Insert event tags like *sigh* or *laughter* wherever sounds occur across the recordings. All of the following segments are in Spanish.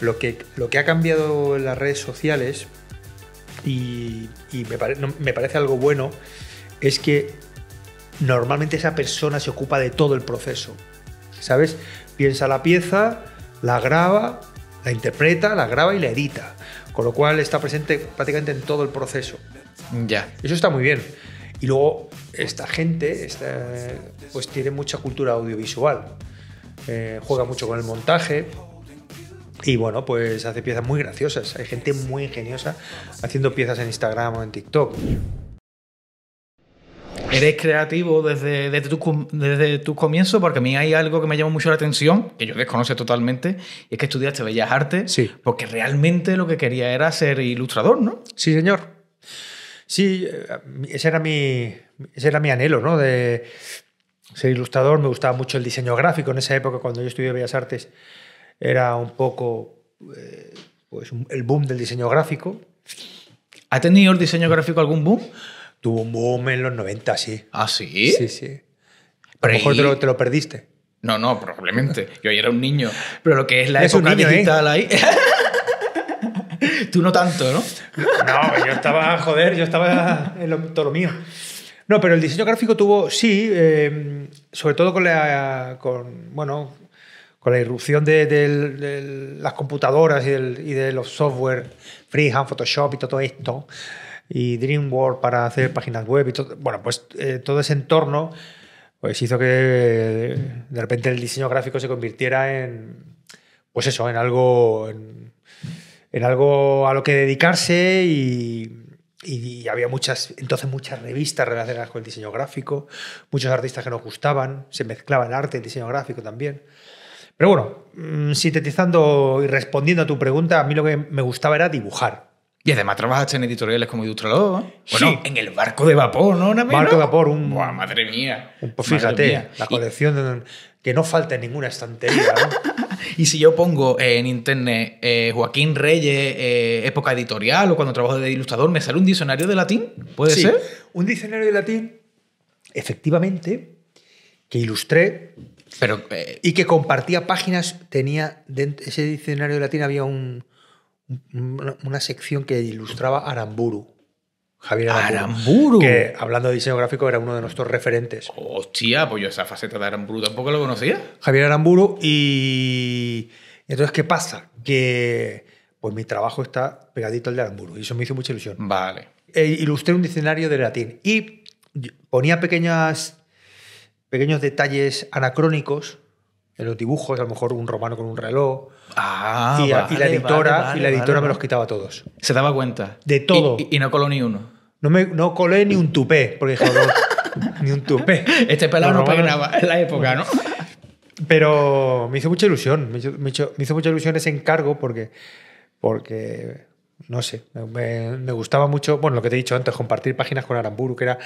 Lo que, lo que ha cambiado en las redes sociales, y, me, parece algo bueno, es que normalmente esa persona se ocupa de todo el proceso. ¿Sabes? Piensa la pieza, la graba, la interpreta, la graba y la edita. Con lo cual está presente prácticamente en todo el proceso. Ya. Eso está muy bien. Y luego, esta gente pues tiene mucha cultura audiovisual. Eh, juega mucho con el montaje, y bueno, pues hace piezas muy graciosas. Hay gente muy ingeniosa haciendo piezas en Instagram o en TikTok. Eres creativo desde, desde, tu, comienzo, porque a mí hay algo que me llama mucho la atención, que yo desconozco totalmente, y es que estudiaste Bellas Artes, sí. porque realmente lo que quería era ser ilustrador, ¿no? Sí, señor. Sí, eh, ese era mi, ese era mi anhelo, ¿no? De ser ilustrador. Me gustaba mucho el diseño gráfico en esa época, cuando yo estudié Bellas Artes era un poco eh, pues, el boom del diseño gráfico. ¿Ha tenido el diseño gráfico algún boom? Tuvo un boom en los 90, sí. ¿Ah, sí? Sí, sí. a lo mejor te, lo, te lo, perdiste. No, no, probablemente. Yo era un niño. Pero lo que es la época niño, ¿eh? digital ahí... *laughs* Tú no tanto, ¿no? No, yo estaba, joder, yo estaba en todo lo mío. No, pero el diseño gráfico tuvo, sí, eh, sobre todo con la, con, bueno, con la irrupción de, las computadoras y, de los software Freehand, Photoshop y todo esto, y Dreamworld para hacer páginas web y todo, bueno, pues eh, todo ese entorno pues hizo que eh, de repente el diseño gráfico se convirtiera en, pues eso, en algo, en, algo a lo que dedicarse y, había muchas, entonces muchas revistas relacionadas con el diseño gráfico, muchos artistas que nos gustaban, se mezclaba el arte, el diseño gráfico también. Pero bueno, mm, sintetizando y respondiendo a tu pregunta, a mí lo que me gustaba era dibujar. Y además trabajaste en editoriales como ilustrador. Bueno, sí. en el barco de vapor, ¿no? Una barco de vapor, un. madre mía. Pues fíjate, la colección que no falta ninguna estantería. ¿no? *laughs* y si yo pongo eh, en internet eh, Joaquín Reyes, eh, época editorial o cuando trabajo de ilustrador, ¿me sale un diccionario de latín? ¿Puede sí. ser? Un diccionario de latín, efectivamente, que ilustré eh, y que compartía páginas, tenía dentro, ese diccionario de latín había una sección que ilustraba Aramburu. Javier Aramburu, Que hablando de diseño gráfico era uno de nuestros referentes. Hostia, pues yo esa faceta de Aramburu tampoco lo conocía. Javier Aramburu y... Entonces, ¿qué pasa? Que pues mi trabajo está pegadito al de Aramburu y eso me hizo mucha ilusión. Vale. Eh, ilustré un diccionario de latín y ponía pequeñas pequeños detalles anacrónicos en los dibujos, a lo mejor un romano con un reloj. Ah, y, la editora, y la editora me los quitaba todos. Se daba cuenta. De todo. Y, no coló ni uno. No, me, no colé ni un tupé, porque dije, no, *laughs* ni un tupé. Este pelado no, no en la época, ¿no? Pero me hizo mucha ilusión, me hizo, me mucha ilusión ese encargo porque, porque no sé, me, me, gustaba mucho, bueno, lo que te he dicho antes, compartir páginas con Aramburu, que era,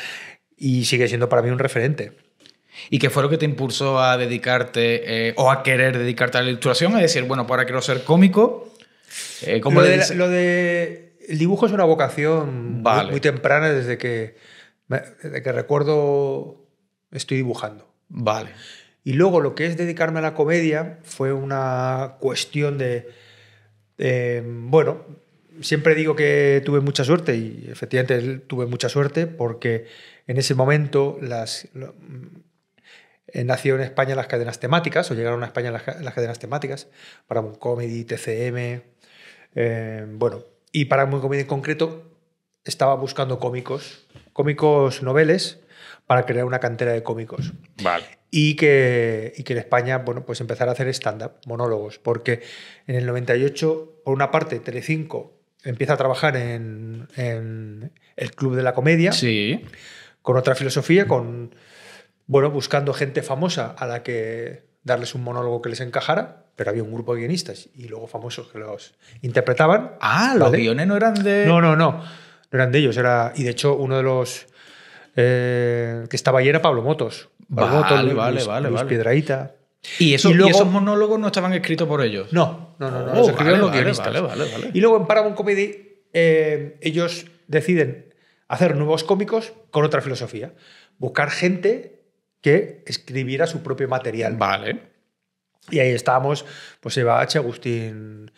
y sigue siendo para mí un referente. ¿Y qué fue lo que te impulsó a dedicarte eh, o a querer dedicarte a la ilustración? Es decir, bueno, para pues quiero ser cómico. Eh, lo, de, el dibujo es una vocación muy, temprana desde que, desde que recuerdo estoy dibujando. Vale. Y luego lo que es dedicarme a la comedia fue una cuestión de, eh, bueno, siempre digo que tuve mucha suerte y efectivamente tuve mucha suerte porque en ese momento las, eh, nació en España las cadenas temáticas, o llegaron a España las, cadenas temáticas, para un Comedy, TCM, eh, bueno, y un Comedy en concreto estaba buscando cómicos, cómicos noveles, para crear una cantera de cómicos. Vale. Y que, que en España, bueno, pues empezar a hacer stand-up, monólogos, porque en el 98, por una parte, Telecinco empieza a trabajar en, el Club de la Comedia, sí. con otra filosofía, con bueno, buscando gente famosa a la que darles un monólogo que les encajara, pero había un grupo de guionistas y luego famosos que los interpretaban. Ah, los guiones no eran de... No, no, no, no eran de ellos. Era... Y de hecho uno de los eh, que estaba ahí era Pablo Motos. Pablo vale, Motos, Luis, vale, vale, Luis Piedraíta. ¿Y, esos monólogos no estaban escritos por ellos. No, no, no, no, los oh, escribieron los guionistas. Y luego en Paramount Comedy eh, ellos deciden hacer nuevos cómicos con otra filosofía. Buscar gente que escribiera su propio material. Vale. Y ahí estábamos, pues Eva H., Agustín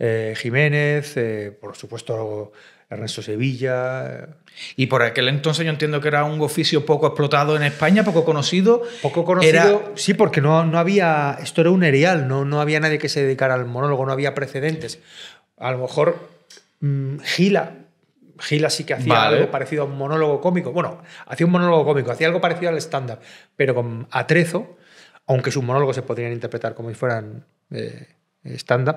eh, Jiménez, eh, por supuesto Ernesto Sevilla. Y por aquel entonces yo entiendo que era un oficio poco explotado en España, poco conocido. Poco conocido. Sí, porque no, no había. Esto era un erial, no, no había nadie que se dedicara al monólogo, no había precedentes. A lo mejor mm, Gila, Gila sí que hacía algo parecido a un monólogo cómico. Bueno, hacía un monólogo cómico, hacía algo parecido al stand-up, pero con atrezo, aunque sus monólogos se podrían interpretar como si fueran eh, stand-up,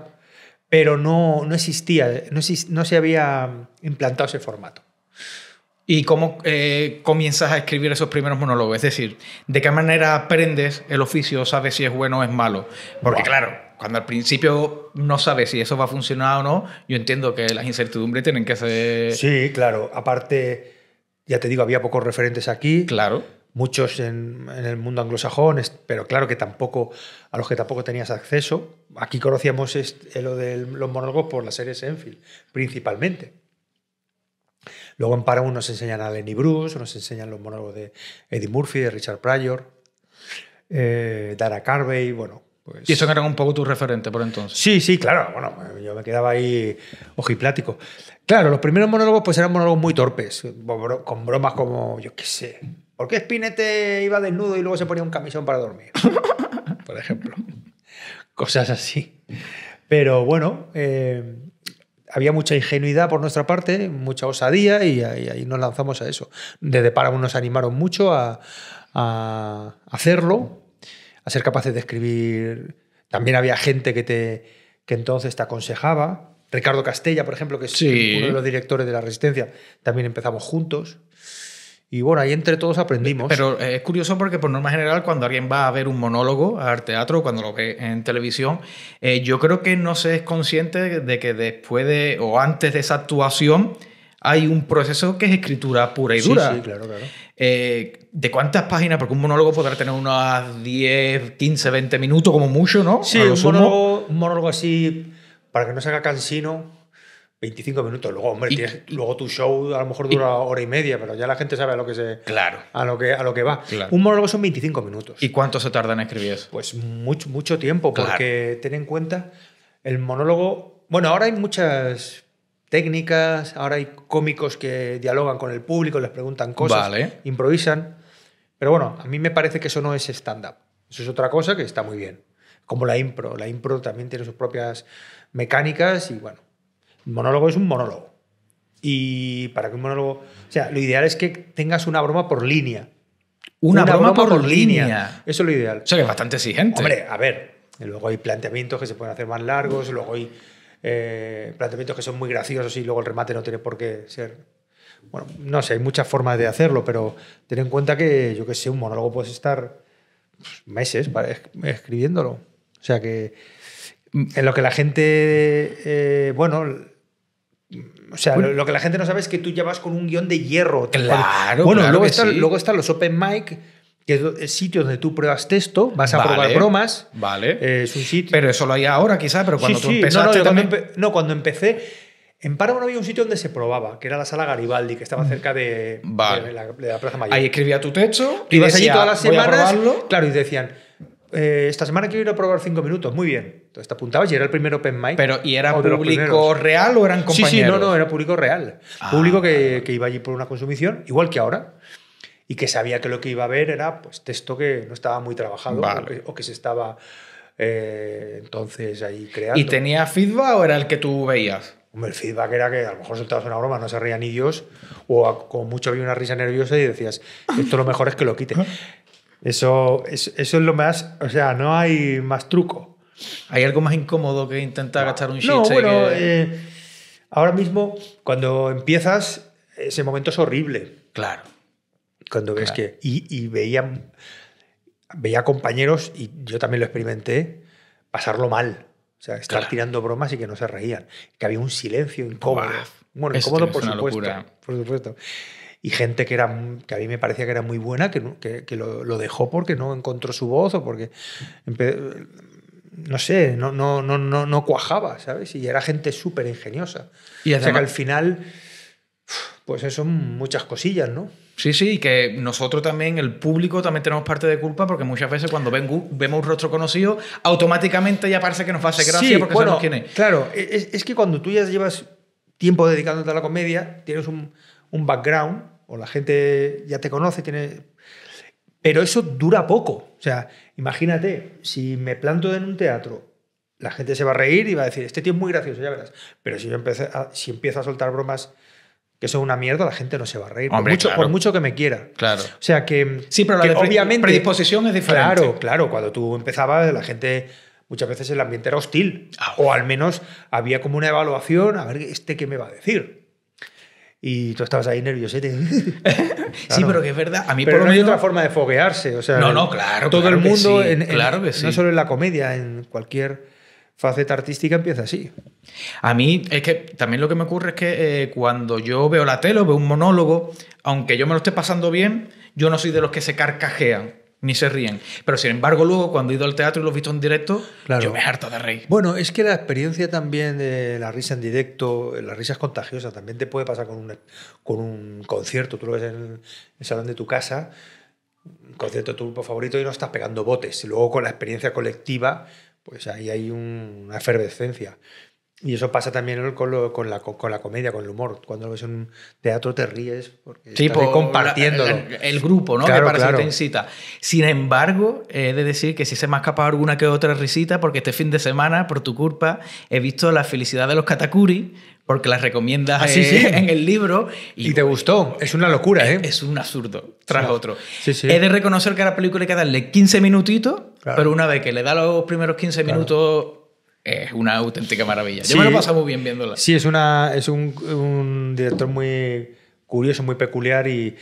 pero no, no existía, no, se había implantado ese formato. ¿Y cómo eh, comienzas a escribir esos primeros monólogos? Es decir, ¿de qué manera aprendes el oficio, sabes si es bueno o es malo? Porque claro, cuando al principio no sabes si eso va a funcionar o no, yo entiendo que las incertidumbres tienen que hacer... Sí, claro. Aparte, ya te digo, había pocos referentes aquí. Claro. Muchos en, el mundo anglosajón, pero claro que tampoco, a los que tampoco tenías acceso. Aquí conocíamos eh, lo de los monólogos por las series Enfield, principalmente. Luego en Paramount nos enseñan a Lenny Bruce, nos enseñan los monólogos de Eddie Murphy, de Richard Pryor, eh, Dara Carvey, bueno, y pues eso era un poco tu referente por entonces. Sí, sí, claro. Bueno, yo me quedaba ahí ojiplático. Claro, los primeros monólogos pues eran monólogos muy torpes, con bromas como, yo qué sé, ¿por qué Spinete iba desnudo y luego se ponía un camisón para dormir? *laughs* por ejemplo. Cosas así. Pero bueno, eh, había mucha ingenuidad por nuestra parte, mucha osadía y ahí, nos lanzamos a eso. Desde Paramount nos animaron mucho a, a hacerlo a ser capaces de escribir. También había gente que, te, que entonces te aconsejaba. Ricardo Castella, por ejemplo, que es uno de los directores de La Resistencia, también empezamos juntos. Y bueno, ahí entre todos aprendimos. Pero eh, es curioso porque por norma general cuando alguien va a ver un monólogo al teatro, cuando lo ve en televisión, eh, yo creo que no se es consciente de que después de o antes de esa actuación hay un proceso que es escritura pura y dura. sí, claro, claro. Eh, ¿De cuántas páginas? Porque un monólogo podrá tener unas 10, 15, 20 minutos como mucho, ¿no? Sí, un monólogo, así, para que no se haga cansino, 25 minutos. Luego, luego tu show a lo mejor dura hora y media, pero ya la gente sabe a lo que se. Claro. A lo que, a lo que va. Un monólogo son 25 minutos. ¿Y cuánto se tarda en escribir eso? Pues mucho, mucho tiempo, porque ten en cuenta, el monólogo. Bueno, ahora hay muchas técnicas, ahora hay cómicos que dialogan con el público, les preguntan cosas, improvisan. Pero bueno, a mí me parece que eso no es stand-up. Eso es otra cosa que está muy bien. Como la impro. La impro también tiene sus propias mecánicas y bueno, el monólogo es un monólogo. Y para que un monólogo... O sea, lo ideal es que tengas una broma por línea. Una, broma, por, línea. Eso es lo ideal. Eso es bastante exigente. Hombre, a ver. luego hay planteamientos que se pueden hacer más largos, luego hay eh, planteamientos que son muy graciosos y luego el remate no tiene por qué ser... Bueno, no sé, hay muchas formas de hacerlo, pero ten en cuenta que, yo que sé, un monólogo puedes estar pues, meses escribiéndolo. O sea que en lo que la gente, eh, bueno, o sea, lo, que la gente no sabe es que tú ya vas con un guión de hierro. Claro. Bueno, luego, luego, están, los open mic que es el sitio donde tú pruebas texto, vas a probar bromas. Vale. Eh, es un sitio. Pero eso lo hay ahora, quizás, pero cuando tú empezaste. No, no, también... cuando, no, cuando empecé. En Páramo no había un sitio donde se probaba, que era la sala Garibaldi, que estaba mm. cerca de, la, Plaza Mayor. Ahí escribía tu texto. Y ibas allí todas las semanas. Claro, y decían. Eh, esta semana quiero ir a probar cinco minutos. Muy bien. Entonces te apuntabas y era el primer open mic. Pero, ¿y era público real o eran compañeros? Sí, sí, no, no, era público real. Ah, público que, que iba allí por una consumición, igual que ahora y que sabía que lo que iba a ver era pues, texto que no estaba muy trabajado o, que, se estaba eh, entonces ahí creando. ¿Y tenía feedback o era el que tú veías? el feedback era que a lo mejor soltabas una broma, no se rían ni Dios, o como mucho había una risa nerviosa y decías, esto lo mejor es que lo quite. Eso, eso, es lo más, o sea, no hay más truco. ¿Hay algo más incómodo que intentar gastar un chiste? No, bueno, eh, ahora mismo cuando empiezas, ese momento es horrible. Claro cuando ves que. Y, y veía, compañeros, y yo también lo experimenté, pasarlo mal. O sea, estar tirando bromas y que no se reían. Que había un silencio incómodo. bueno, incómodo por supuesto. Y gente que, era, que a mí me parecía que era muy buena, que, que, lo, dejó porque no encontró su voz o porque no sé, no, no, no, no, no cuajaba, ¿sabes? Y era gente súper ingeniosa. Y o sea que al final, pues son muchas cosillas, ¿no? Sí, sí, y que nosotros también, el público, también tenemos parte de culpa porque muchas veces cuando vemos un rostro conocido, automáticamente ya parece que nos va a hacer gracia porque sabemos quién es. Claro, e, es, que cuando tú ya llevas tiempo dedicándote a la comedia, tienes un, background o la gente ya te conoce, tiene... pero eso dura poco. O sea, imagínate, si me planto en un teatro, la gente se va a reír y va a decir, este tío es muy gracioso, ya verás. Pero si yo si empiezo a soltar bromas que eso es una mierda, la gente no se va a reír. por, mucho, que me quiera. Claro. O sea que. Sí, pero la predisposición es diferente. Claro, claro. Cuando tú empezabas, la gente. Muchas veces el ambiente era hostil. Ah. o al menos había como una evaluación, a ver, ¿este qué me va a decir? Y tú estabas ahí nerviosete. *laughs* *laughs* Sí, pero que es verdad. A mí pero no menos... hay otra forma de foguearse. O sea, no, no, claro. Todo el mundo, en, no solo en la comedia, en cualquier faceta artística empieza así. A mí es que también lo que me ocurre es que eh, cuando yo veo la tele o veo un monólogo, aunque yo me lo esté pasando bien, yo no soy de los que se carcajean ni se ríen. Pero sin embargo, luego cuando he ido al teatro y lo he visto en directo, yo me harto de reír. Bueno, es que la experiencia también de la risa en directo, la risa es contagiosa, también te puede pasar con un, con un concierto, tú lo ves en el salón de tu casa, concierto de tu grupo favorito y no estás pegando botes. Y luego con la experiencia colectiva pues ahí hay una efervescencia. Y eso pasa también con, con, la, con, la, comedia, con el humor. Cuando ves un teatro te ríes porque sí, estás compartiendo El, grupo, ¿no? Claro, parece te incita. Sin embargo, he de decir que si se me ha escapado alguna que otra risita, porque este fin de semana, por tu culpa, he visto la felicidad de los Katakuri, porque las recomiendas ah, *laughs* en el libro. Y, te gustó, es una locura, ¿eh? Es, un absurdo tras otro. He de reconocer que a la película hay que darle 15 minutitos, pero una vez que le da los primeros 15 minutos es una auténtica maravilla. Yo me lo paso muy bien viéndola. Sí, es, una, es un, director muy curioso, muy peculiar y,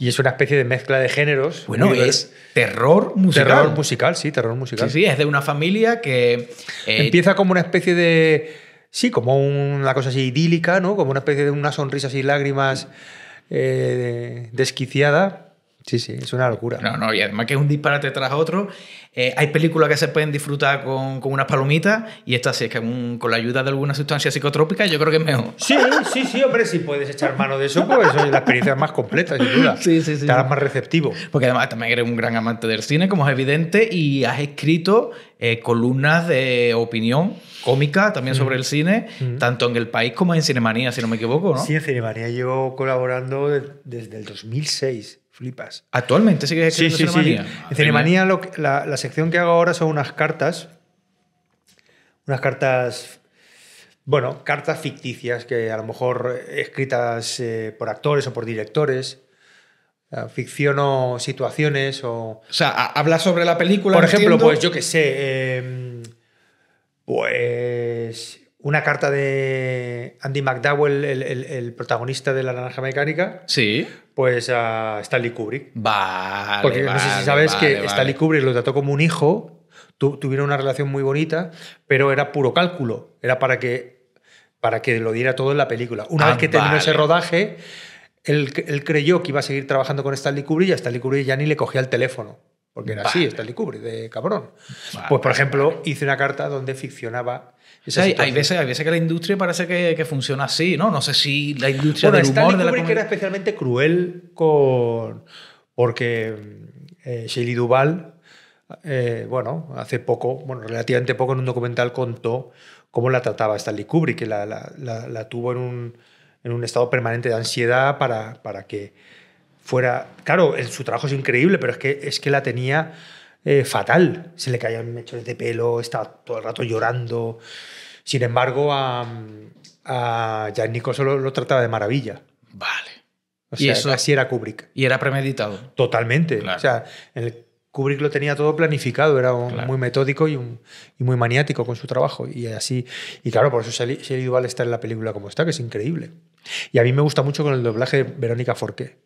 es una especie de mezcla de géneros. Bueno, es terror musical. Terror musical, sí, terror musical. Sí, sí, es de una familia que... Eh, Empieza como una especie de sí, como una cosa así idílica, ¿no? Como una especie de una sonrisa y lágrimas eh, desquiciada. Sí, sí, es una locura. No, no, y además que es un disparate tras otro. Eh, hay películas que se pueden disfrutar con, unas palomitas y esta sí es que con la ayuda de alguna sustancia psicotrópica yo creo que es mejor. Sí, sí, sí, hombre, si puedes echar mano de eso, pues eso es la experiencia más completa, sin duda. Sí, sí, sí. Estarás más receptivo. Porque además también eres un gran amante del cine, como es evidente, y has escrito eh, columnas de opinión cómica también sobre el mm. cine, mm. tanto en El País como en Cinemanía, si no me equivoco, ¿no? Sí, en Cinemanía llevo colaborando desde el 2006. ¿Actualmente sigues escribiendo sí, sí, En Cinemanía la, sección que hago ahora son unas cartas. Unas cartas. Bueno, cartas ficticias que a lo mejor escritas eh, por actores o por directores. Ficciono situaciones o. O sea, habla sobre la película. Por ejemplo, pues yo que sé. Em, pues una carta de Andy McDowell, el, protagonista de La Naranja Mecánica. Sí. Pues a Stanley Kubrick. Porque no sé si sabes que Stanley Kubrick lo trató como un hijo, tuvieron una relación muy bonita, pero era puro cálculo. Era para que, para que lo diera todo en la película. Una vez ah, que terminó ese rodaje, él, creyó que iba a seguir trabajando con Stanley Kubrick y a Stanley Kubrick ya ni le cogía el teléfono. Porque era así, Stanley Kubrick, de cabrón. pues, por ejemplo, hice una carta donde ficcionaba hay, veces, que la industria parece que, funciona así, ¿no? No sé si la industria del humor de la era especialmente cruel con... porque eh, Shelley Duval, eh, bueno, hace poco, bueno, relativamente poco en un documental contó cómo la trataba Stanley Kubrick, que la, tuvo en un, estado permanente de ansiedad para, para que fuera... Claro, su trabajo es increíble, pero es que, es que la tenía eh, fatal. Se le caían mechones de pelo, estaba todo el rato llorando. Sin embargo, a, a Jack Nicholson lo, lo trataba de maravilla. Vale. ¿Y eso, así era Kubrick. Y era premeditado. Totalmente. O sea, el Kubrick lo tenía todo planificado, era muy metódico y, muy maniático con su trabajo. Y así. Y claro, por eso Shelley Duval estar en la película como está, que es increíble. Y a mí me gusta mucho con el doblaje de Verónica Forqué.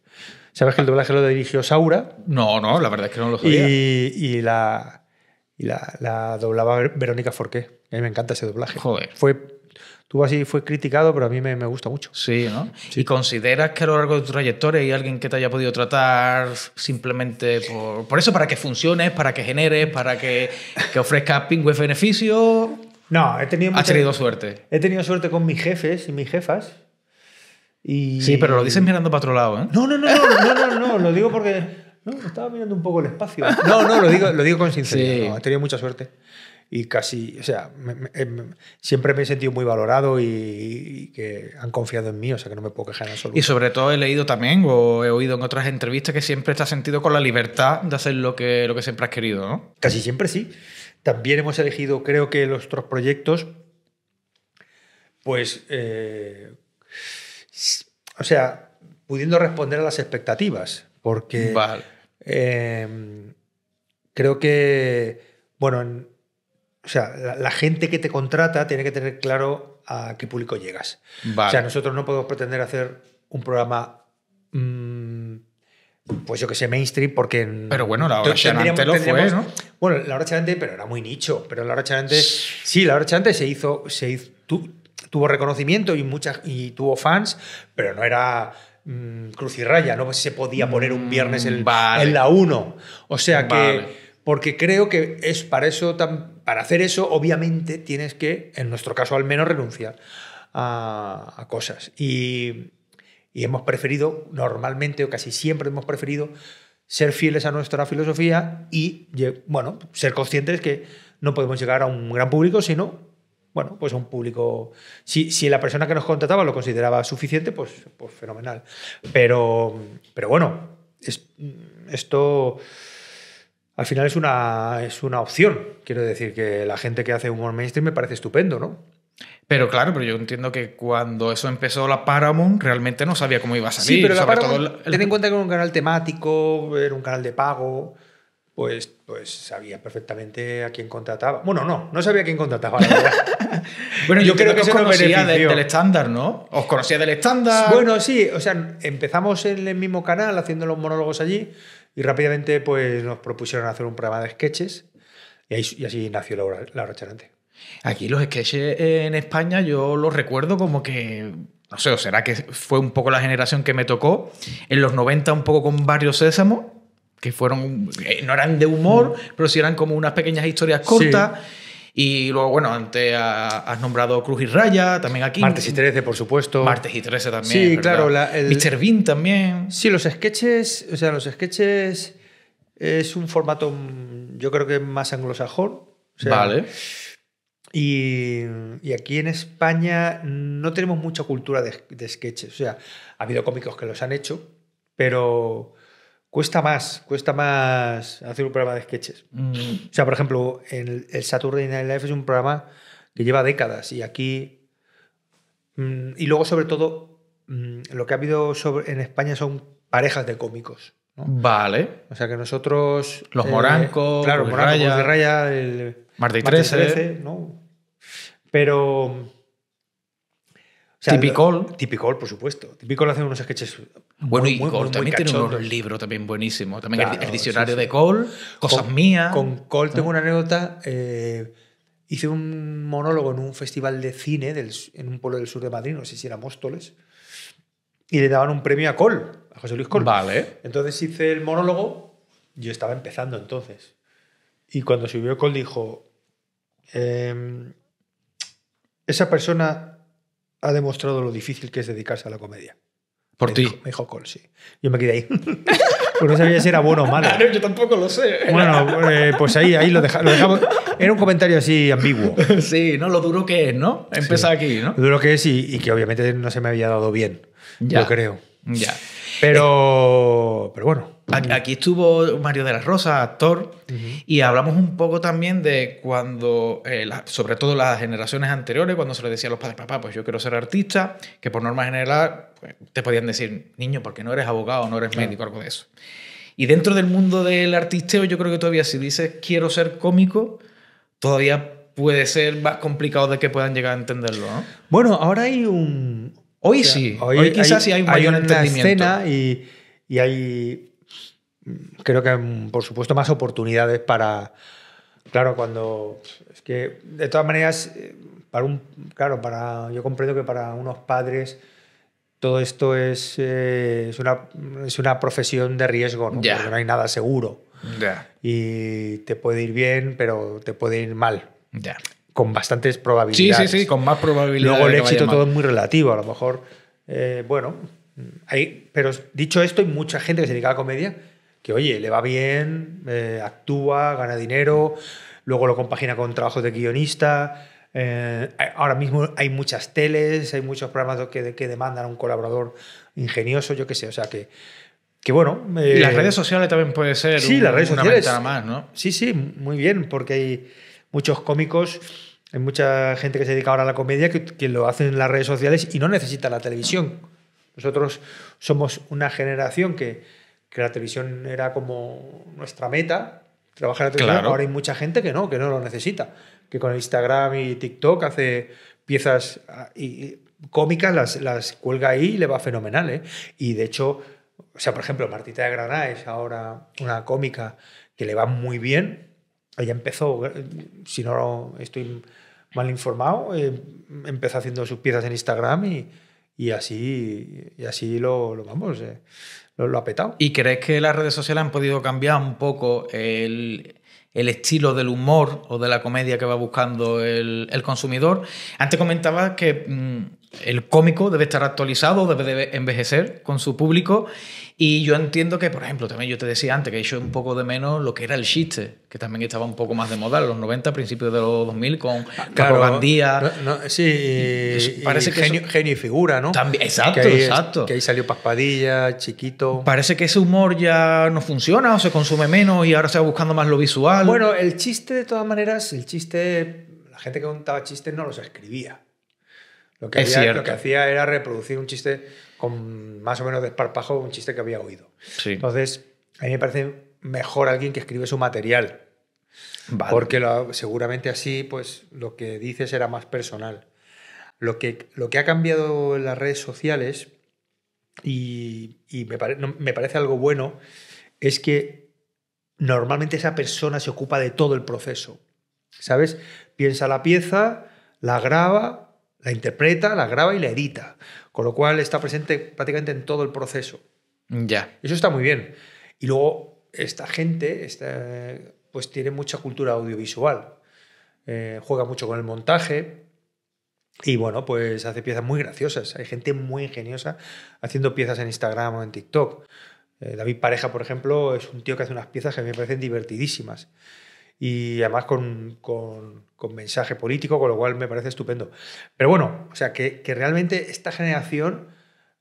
Sabes que el doblaje lo dirigió Saura. No, no, la verdad es que no lo sabía. Y, la, y la, doblaba Verónica Forqué. A mí me encanta ese doblaje. Joder. Fue tuvo así, fue criticado, pero a mí me, me gusta mucho. Sí, ¿no? ¿Y consideras que a lo largo de tu trayectoria hay alguien que te haya podido tratar simplemente por, por eso, para que funcione, para que genere, para que, que ofrezca pingües beneficios? No, he tenido... ha tenido suerte? He tenido suerte con mis jefes y mis jefas sí, pero lo dices mirando para otro lado, ¿eh? No, no, no, no, no, no, no, lo digo porque... No, estaba mirando un poco el espacio. No, no, lo digo, lo digo con sinceridad. he tenido mucha suerte y casi, o sea, eh, siempre me he sentido muy valorado y, que han confiado en mí, o sea que no me puedo quejar en absoluto. Y sobre todo he leído también o he oído en otras entrevistas que siempre te has sentido con la libertad de hacer lo que, lo que siempre has querido, ¿no? Casi siempre sí. También hemos elegido, creo que los otros proyectos, pues eh, o sea, pudiendo responder a las expectativas, porque eh, creo que, bueno, o sea, la, gente que te contrata tiene que tener claro a qué público llegas. O sea, nosotros no podemos pretender hacer un programa... Mm, pues yo que sé, mainstream, porque... Pero bueno, la hora charante lo fue, ¿no? Bueno, la hora pero era muy nicho, pero la hora antes Sí, la hora antes se hizo... Se hizo tuvo reconocimiento y, muchas, y tuvo fans, pero no era mm, cruz y raya, no se podía poner un viernes en, mm, la 1. O sea que, porque creo que es para eso, para hacer eso, obviamente tienes que, en nuestro caso al menos, renunciar a, cosas. Y, hemos preferido, normalmente o casi siempre hemos preferido, ser fieles a nuestra filosofía y, bueno, ser conscientes que no podemos llegar a un gran público, sino bueno, pues un público. Si, la persona que nos contrataba lo consideraba suficiente, pues, pues, fenomenal. Pero, pero bueno, es, esto al final es una, es una opción. Quiero decir que la gente que hace humor mainstream me parece estupendo, ¿no? Pero claro, pero yo entiendo que cuando eso empezó la Paramount realmente no sabía cómo iba a salir. Sí, pero la ten en cuenta que era un canal temático, era un canal de pago pues, pues sabía perfectamente a quién contrataba. Bueno, no, no sabía a quién contrataba, *laughs* bueno, yo, creo, que, os conocía del estándar, ¿no? Os conocía del estándar. Bueno, sí, o sea, empezamos en el mismo canal haciendo los monólogos allí y rápidamente pues nos propusieron hacer un programa de sketches y, así nació la Laura Charante. Aquí los sketches en España yo los recuerdo como que no sé, o será que fue un poco la generación que me tocó. En los 90 un poco con Barrio Sésamo, que fueron, eh, no eran de humor, mm. pero sí eran como unas pequeñas historias cortas. Y luego, bueno, antes has nombrado Cruz y Raya, también aquí. Martes y 13, por supuesto. Martes y 13 también. Sí, claro. el... Mr. Bean también. Sí, los sketches, o sea, los sketches es un formato, mm, yo creo que más anglosajón. vale. Y, aquí en España no tenemos mucha cultura de sketches. O sea, ha habido cómicos que los han hecho, pero cuesta más, cuesta más hacer un programa de sketches. Mm. O sea, por ejemplo, el, el, Saturday Night Live es un programa que lleva décadas y aquí... Mm, y luego, sobre todo, mm, lo que ha habido sobre, en España son parejas de cómicos. Vale. O sea que nosotros... Los eh, Morancos, Claro, Morancos, de Raya, el... Marte 13. ¿no? Pero típico por supuesto. Tipicol hace unos sketches. Bueno, muy, y Cole también tiene un libro también buenísimo. También el, diccionario de Cole, Cosas Mías. Con Cole tengo ah. una anécdota. Eh, hice un monólogo en un festival de cine en un pueblo del sur de Madrid, no sé si era Móstoles, y le daban un premio a Cole, a José Luis Cole. Vale. Entonces hice el monólogo, yo estaba empezando entonces. Y cuando subió Cole dijo, em, esa persona ha demostrado lo difícil que es dedicarse a la comedia. Por ti. Me dijo Cole, sí. Yo me quedé ahí. *laughs* no sabía si era bueno o malo. yo tampoco lo sé. Bueno, eh, pues ahí, ahí lo, dejamos. Era un comentario así ambiguo. *laughs* Sí, ¿no? Lo duro que es, ¿no? Empezar aquí, ¿no? Lo duro que es y, que obviamente no se me había dado bien. Yo creo. Ya. Pero, eh, pero bueno, Aquí estuvo Mario de la Rosa, actor, y hablamos un poco también de cuando, eh, sobre todo las generaciones anteriores, cuando se le decía a los padres, papá, pues yo quiero ser artista, que por norma general pues, te podían decir, niño, porque no eres abogado, no eres médico, algo de eso. Y dentro del mundo del artisteo, yo creo que todavía si dices quiero ser cómico, todavía puede ser más complicado de que puedan llegar a entenderlo. ¿no? Bueno, ahora hay un. Hoy sí, hoy, quizás sí hay un mayor hay una Escena y hay creo que, mm, por supuesto, más oportunidades para. Claro, cuando. Es que, de todas maneras, eh, para un. Claro, para. Yo comprendo que para unos padres todo esto es, eh, una, es, una, profesión de riesgo, ¿no? no hay nada seguro. ya Y te puede ir bien, pero te puede ir mal. ya Con bastantes probabilidades. Sí, sí, sí, con más probabilidades. Luego el éxito todo es muy relativo. A lo mejor, eh, bueno, hay, pero dicho esto, hay mucha gente que se dedica a la comedia que oye, le va bien, eh, actúa, gana dinero, luego lo compagina con trabajos de guionista. Eh, ahora mismo hay muchas teles, hay muchos programas que, que demandan a un colaborador ingenioso, yo qué sé, o sea que, bueno... y las eh, redes sociales también puede ser sí, las redes sociales, más, ¿no? Sí, sí, muy bien, porque hay muchos cómicos, hay mucha gente que se dedica ahora a la comedia que, que lo hacen en las redes sociales y no necesita la televisión. Nosotros somos una generación que que la televisión era como nuestra meta, trabajar en la televisión. Ahora hay mucha gente que no, que no lo necesita, que con Instagram y TikTok hace piezas ah, y cómicas, las, las cuelga ahí y le va fenomenal. ¿eh? Y de hecho, o sea, por ejemplo, Martita de Granada es ahora una cómica que le va muy bien. Ella empezó, si no estoy mal informado, em, empezó haciendo sus piezas en Instagram y, y así, y así lo, lo vamos. Eh lo, ha petado. ¿Y crees que las redes sociales han podido cambiar un poco el, estilo del humor o de la comedia que va buscando el, consumidor? Antes comentabas que... Mm, el cómico debe estar actualizado, debe envejecer con su público. Y yo entiendo que, por ejemplo, también yo te decía antes que yo un poco de menos lo que era el chiste, que también estaba un poco más de moda en los 90, principios de los 2000, con ah, Carlos Gandía. sí, parece genio, genio, y figura, ¿no? exacto, exacto. Que ahí salió Paspadilla, Chiquito. Parece que ese humor ya no funciona o se consume menos y ahora se va buscando más lo visual. Bueno, el chiste, de todas maneras, el chiste, la gente que contaba chistes no los escribía. Lo que, hacía era reproducir un chiste con más o menos desparpajo, un chiste que había oído. Entonces, a mí me parece mejor alguien que escribe su material. Porque seguramente así, pues lo que dices era más personal. Lo que, lo que ha cambiado en las redes sociales, y, me parece algo bueno, es que normalmente esa persona se ocupa de todo el proceso. ¿Sabes? Piensa la pieza, la graba, la interpreta, la graba y la edita. Con lo cual está presente prácticamente en todo el proceso. Ya. Eso está muy bien. Y luego, esta gente pues tiene mucha cultura audiovisual. Eh, juega mucho con el montaje. Y bueno, pues hace piezas muy graciosas. Hay gente muy ingeniosa haciendo piezas en Instagram o en TikTok. Eh, David Pareja, por ejemplo, es un tío que hace unas piezas que me parecen divertidísimas y además con, mensaje político, con lo cual me parece estupendo. Pero bueno, o sea, que, realmente esta generación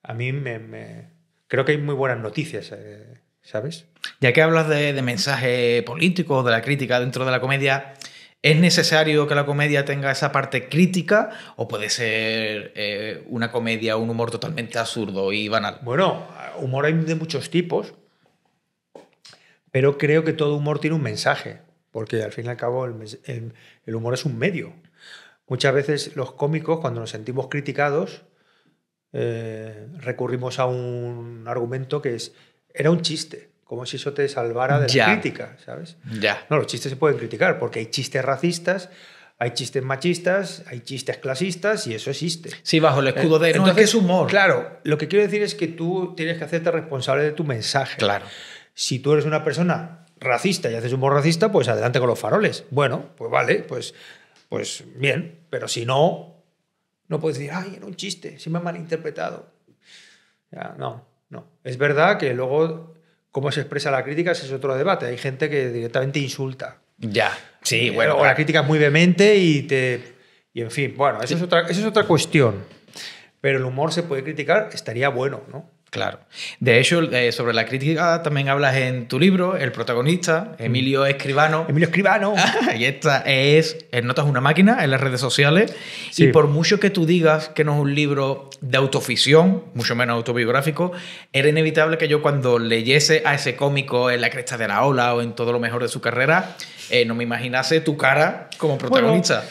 a mí me, creo que hay muy buenas noticias. Eh, ¿Sabes? Ya que hablas de, mensaje político, de la crítica dentro de la comedia, ¿Es necesario que la comedia tenga esa parte crítica o puede ser eh, una comedia, un humor totalmente absurdo y banal? Bueno, humor hay de muchos tipos, pero creo que todo humor tiene un mensaje porque al fin y al cabo el, humor es un medio. Muchas veces los cómicos, cuando nos sentimos criticados, eh, recurrimos a un argumento que es, era un chiste, como si eso te salvara de la crítica, ¿sabes? Ya. No, los chistes se pueden criticar, porque hay chistes racistas, hay chistes machistas, hay chistes clasistas y eso existe. Sí, bajo el escudo de... Entonces, es humor. Claro, lo que quiero decir es que tú tienes que hacerte responsable de tu mensaje. Claro. Si tú eres una persona racista y haces humor racista, pues adelante con los faroles. Bueno, pues vale, pues, pues bien, pero si no, no puedes decir, ay, era un chiste, se me ha malinterpretado. no, no. Es verdad que luego cómo se expresa la crítica ese es otro debate. Hay gente que directamente insulta. Ya, sí, eh, bueno. la crítica es muy vehemente y te... Y en fin, bueno, esa es otra, es otra cuestión. Pero el humor se puede criticar, estaría bueno, ¿no? Claro. De hecho, eh, sobre la crítica también hablas en tu libro, el protagonista, mm. Emilio Escribano. Emilio Escribano. y *laughs* esta es, eh, Notas una máquina en las redes sociales. Y por mucho que tú digas que no es un libro de autoficción, mucho menos autobiográfico, era inevitable que yo cuando leyese a ese cómico en La Cresta de la Ola o en todo lo mejor de su carrera, eh, no me imaginase tu cara como protagonista.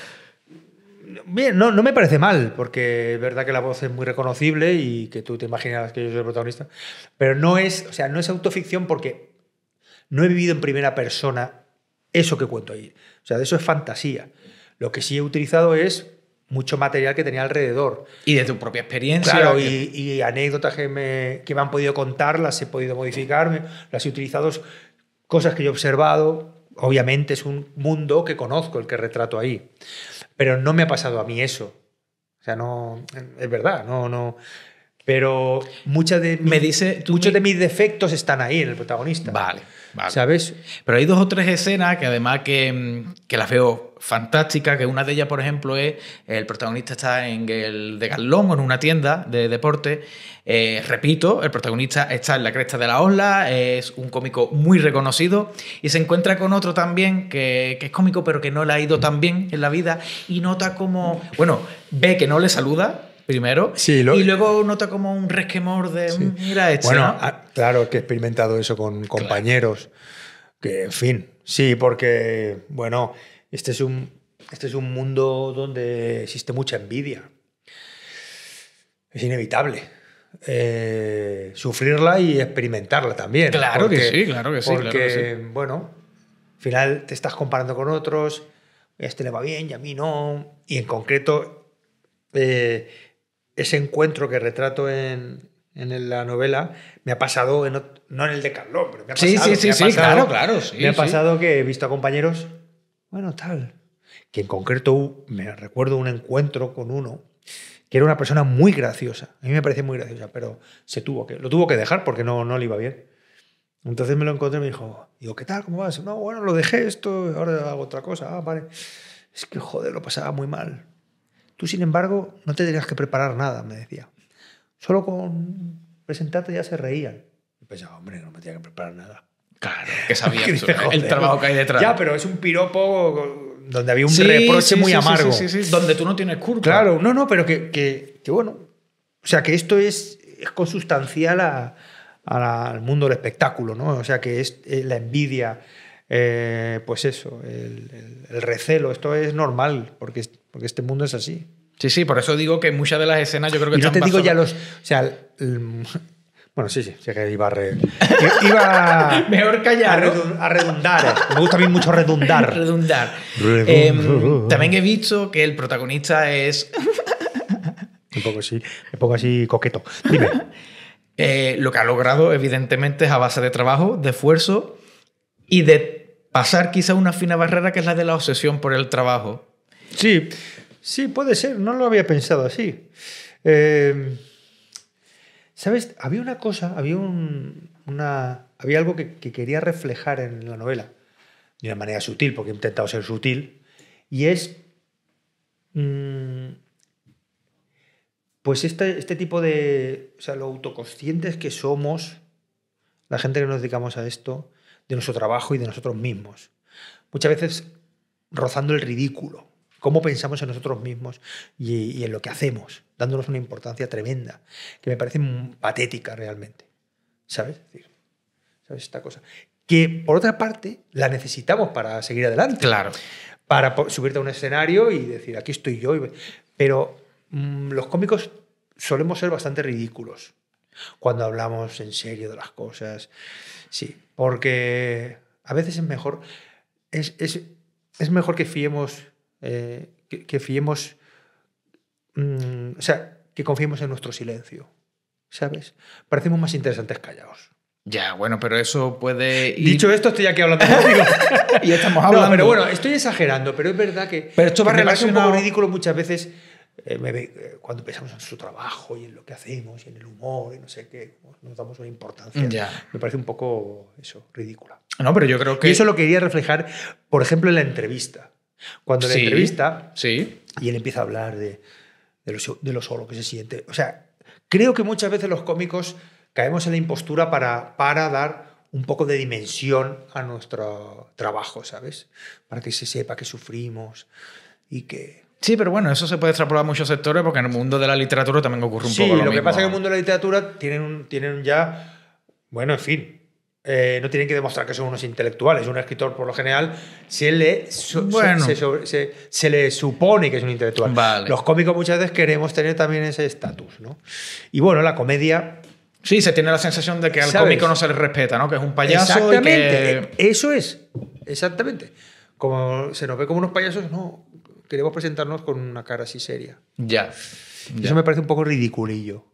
Bien, no, no me parece mal, porque es verdad que la voz es muy reconocible y que tú te imaginas que yo soy el protagonista, pero no es, o sea, no es autoficción porque no he vivido en primera persona eso que cuento ahí. O sea, de eso es fantasía. Lo que sí he utilizado es mucho material que tenía alrededor. Y de tu propia experiencia. Claro, y, anécdotas que me, que me han podido contar, las he podido modificar, las he utilizado, cosas que yo he observado. Obviamente es un mundo que conozco el que retrato ahí. Pero no me ha pasado a mí eso. O sea, no. Es verdad, no, no. Pero muchas de, me dice, muchos de mis defectos están ahí en el protagonista. Vale. Pero hay dos o tres escenas que además mm, que, las veo fantásticas, que una de ellas, por ejemplo, es el protagonista está en el de Galón, en una tienda de deporte. Eh, repito, el protagonista está en la cresta de la ola, es un cómico muy reconocido y se encuentra con otro también que, que es cómico pero que no le ha ido tan bien en la vida y nota como, bueno, ve que no le saluda primero. Y luego nota como un resquemor de. Mira, este, Bueno, ah, claro que he experimentado eso con compañeros. Que, en fin. Sí, porque, bueno, este es un, este es un mundo donde existe mucha envidia. Es inevitable. Eh, sufrirla y experimentarla también. Claro que sí, claro que sí. Porque, bueno, al final te estás comparando con otros, a este le va bien y a mí no. Y en concreto, eh, ese encuentro que retrato en, en la novela me ha pasado, en, no en el de Carlón, pero me ha pasado. Sí, sí, sí, sí claro, me ha pasado que he visto a compañeros, bueno, tal, que en concreto me recuerdo un encuentro con uno que era una persona muy graciosa. A mí me parece muy graciosa, pero se tuvo que, lo tuvo que dejar porque no, no le iba bien. Entonces me lo encontré y me dijo, digo, ¿qué tal? ¿Cómo vas? No, bueno, lo dejé esto, ahora hago otra cosa. Ah, vale. Es que, joder, lo pasaba muy mal. Tú, sin embargo, no te tenías que preparar nada, me decía. Solo con presentarte ya se reían. pensaba, hombre, no me tenía que preparar nada. Claro, que sabía *laughs* el trabajo que hay detrás. Ya, pero es un piropo donde había un sí, reproche sí, muy sí, amargo. Donde tú no tienes culpa. Claro, no, no, pero que, que, que bueno. O sea, que esto es, es consustancial al mundo del espectáculo, ¿no? O sea, que es, eh, la envidia, eh, pues eso, el, el, el, recelo, esto es normal, porque porque este mundo es así. Sí, sí, por eso digo que muchas de las escenas yo creo que... Y te digo ya los... O sea, *laughs* bueno, sí, sí, que iba a... *laughs* iba Mejor callar. A, redundar. Eh. Me gusta a mí mucho redundar. *laughs* Em, redundar. también he visto que el protagonista es... un poco así, un poco así coqueto. Dime. Eh, lo que ha logrado, evidentemente, es a base de trabajo, de esfuerzo y de pasar quizá una fina barrera que es la de la obsesión por el trabajo. Sí, sí, puede ser, no lo había pensado así. Em, ¿Sabes? Había una cosa, había una, había algo que, quería reflejar en la novela, de una manera sutil, porque he intentado ser sutil, y es mm, pues este, este tipo de, o sea, lo autoconscientes que somos, la gente que nos dedicamos a esto, de nuestro trabajo y de nosotros mismos. Muchas veces rozando el ridículo cómo pensamos en nosotros mismos y, en lo que hacemos, dándonos una importancia tremenda, que me parece patética realmente. ¿Sabes? ¿Sabes esta cosa? Que por otra parte la necesitamos para seguir adelante. Claro. Para subirte a un escenario y decir, aquí estoy yo. Pero mm, los cómicos solemos ser bastante ridículos cuando hablamos en serio de las cosas. Sí, porque a veces es mejor, es, es mejor que fiemos eh, que, que, mm, o sea, que confiemos en nuestro silencio, ¿sabes? Parecemos más interesantes callados. Ya, bueno, pero eso puede. Dicho esto, estoy aquí hablando contigo. *laughs* y estamos hablando. No, pero bueno, estoy exagerando, pero es verdad que. Pero esto va relacionado. un poco ridículo muchas veces eh, me eh, cuando pensamos en su trabajo y en lo que hacemos y en el humor y no sé qué. Nos damos una importancia. Me parece un poco eso, ridícula. No, pero yo creo que. Y eso lo quería reflejar, por ejemplo, en la entrevista. Cuando la le entrevista sí. y él empieza a hablar de, de, lo, solo que se siente. O sea, creo que muchas veces los cómicos caemos en la impostura para, para dar un poco de dimensión a nuestro trabajo, ¿sabes? Para que se sepa que sufrimos y que... Sí, pero bueno, eso se puede extrapolar a muchos sectores porque en el mundo de la literatura también ocurre un poco lo, mismo. Sí, lo que pasa es que en el mundo de la literatura tienen, tienen ya... Bueno, en fin, eh, no tienen que demostrar que son unos intelectuales. Un escritor, por lo general, se le, se, le supone que es un intelectual. Los cómicos muchas veces queremos tener también ese estatus. ¿no? Y bueno, la comedia... Sí, se tiene la sensación de que al cómico no se le respeta, ¿no? que es un payaso. Exactamente, eso es. Exactamente. Como se nos ve como unos payasos, no. Queremos presentarnos con una cara así seria. Ya. ya. Eso me parece un poco ridiculillo.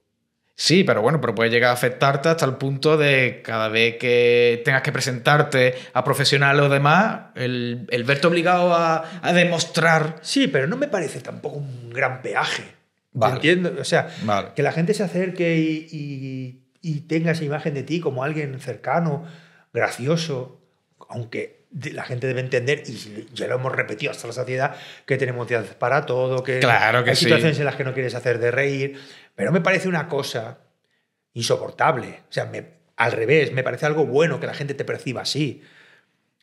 Sí, pero bueno, pero puede llegar a afectarte hasta el punto de cada vez que tengas que presentarte a profesional o demás, el, verte obligado a, demostrar. Sí, pero no me parece tampoco un gran peaje. Vale. Entiendo? O sea, que la gente se acerque y, y, tenga esa imagen de ti como alguien cercano, gracioso, aunque la gente debe entender, y ya lo hemos repetido hasta la saciedad, que tenemos días para todo, que, claro hay situaciones en las que no quieres hacer de reír, pero me parece una cosa insoportable. O sea, al revés, me parece algo bueno que la gente te perciba así.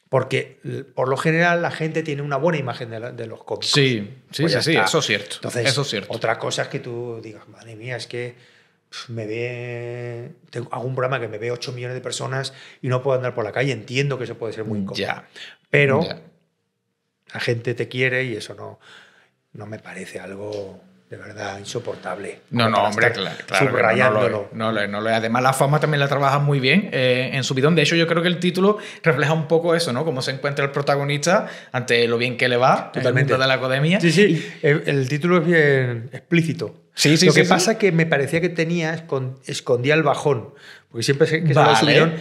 Porque mm, por lo general la gente tiene una buena imagen de, los cómicos. Sí, sí, pues eso es cierto. eso es cierto. Otra cosa es que tú digas, madre mía, es que me ve, tengo, hago un programa que me ve 8 millones de personas y no puedo andar por la calle, entiendo que eso puede ser muy incómodo. Pero la gente te quiere y eso no, no me parece algo de verdad insoportable. No, no, hombre, claro, claro Subrayándolo. No, no, Además, la fama también la trabaja muy bien eh, en su bidón. De hecho, yo creo que el título refleja un poco eso, ¿no? Cómo se encuentra el protagonista ante lo bien que le va Totalmente. el mundo de la academia. Sí, sí. El, título es bien explícito. Sí, sí, lo que pasa es que me parecía que tenía, escondía el bajón. Porque siempre que se va el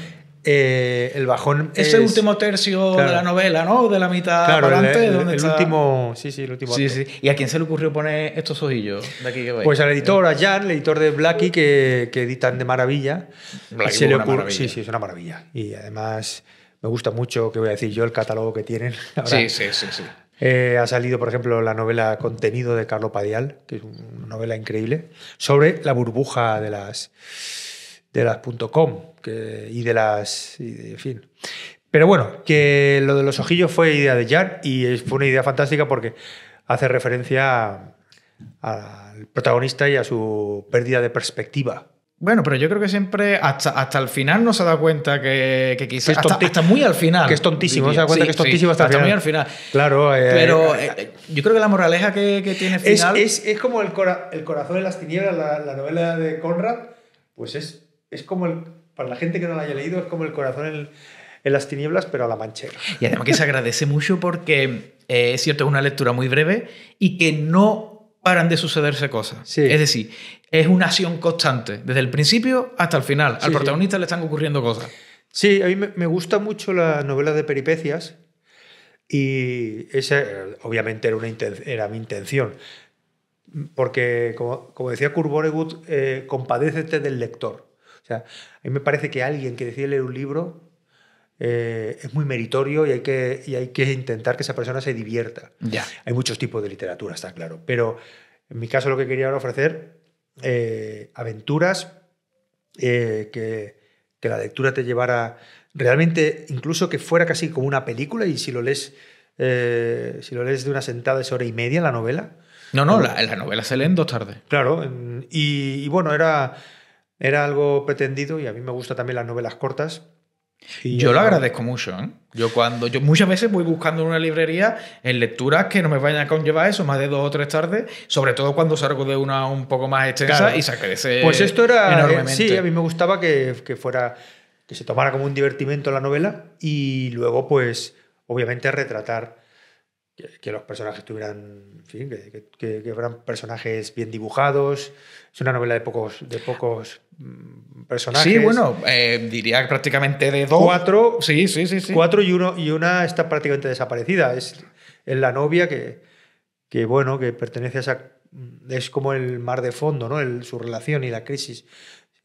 eh, el bajón es... el último tercio de la novela, ¿no? De la mitad claro, El, último, sí, sí, el último. Sí, ¿Y a quién se le ocurrió poner estos ojillos de aquí que Pues al eh, editor, a Jan, el editor de Blackie, que, editan de maravilla. Blackie se le Sí, sí, es una maravilla. Y además me gusta mucho, que voy a decir yo, el catálogo que tienen. *laughs* sí, sí, sí. sí. Eh, ha salido, por ejemplo, la novela Contenido de Carlos Padial, que es una novela increíble, sobre la burbuja de las de las.com y de las... en fin. Pero bueno, que lo de los ojillos fue idea de Jan y fue una idea fantástica porque hace referencia al protagonista y a su pérdida de perspectiva. Bueno, pero yo creo que siempre, hasta, hasta el final, no se da cuenta que, quizás. muy al final. Que es tontísimo, se da cuenta que tontísimo muy al final. Claro, eh, Pero eh, eh, yo creo que la moraleja que, tiene final. Es, como el, corazón de las tinieblas, la novela de Conrad, pues es es como el, para la gente que no la haya leído, es como el corazón en, las tinieblas, pero a la manchera. Y además que se agradece mucho porque eh, es cierto, es una lectura muy breve y que no paran de sucederse cosas. Es decir, es una acción constante, desde el principio hasta el final. Al protagonista le están ocurriendo cosas. Sí, a mí me gusta mucho la novela de peripecias y esa obviamente era, una era mi intención, porque como, decía Kurt Vonnegut, eh, compadécete del lector. O sea, a mí me parece que alguien que decide leer un libro eh, es muy meritorio y hay, que, y hay que intentar que esa persona se divierta. Ya. Hay muchos tipos de literatura, está claro. Pero en mi caso lo que quería era ofrecer eh, aventuras eh, que, que, la lectura te llevara realmente, incluso que fuera casi como una película y si lo lees, si lo lees de una sentada es hora y media la novela. No, no, la, la novela se lee en dos tardes. Claro, y bueno, era era algo pretendido y a mí me gustan también las novelas cortas. yo lo agradezco mucho. ¿eh? Yo cuando yo muchas veces voy buscando en una librería en lecturas que no me vayan a conllevar eso más de dos o tres tardes, sobre todo cuando salgo de una un poco más extensa y se crece. Pues esto era eh, sí, a mí me gustaba que, que, fuera que se tomara como un divertimento la novela y luego pues obviamente retratar que, los personajes tuvieran, en fin, que, que, fueran personajes bien dibujados. Es una novela de pocos de pocos Mm, personajes. Sí, bueno, eh, diría prácticamente de dos. Cuatro, sí, sí, sí, Cuatro y, uno, y una está prácticamente desaparecida. Es, es la novia que, que, bueno, que pertenece a esa... Es como el mar de fondo, ¿no? su relación y la crisis.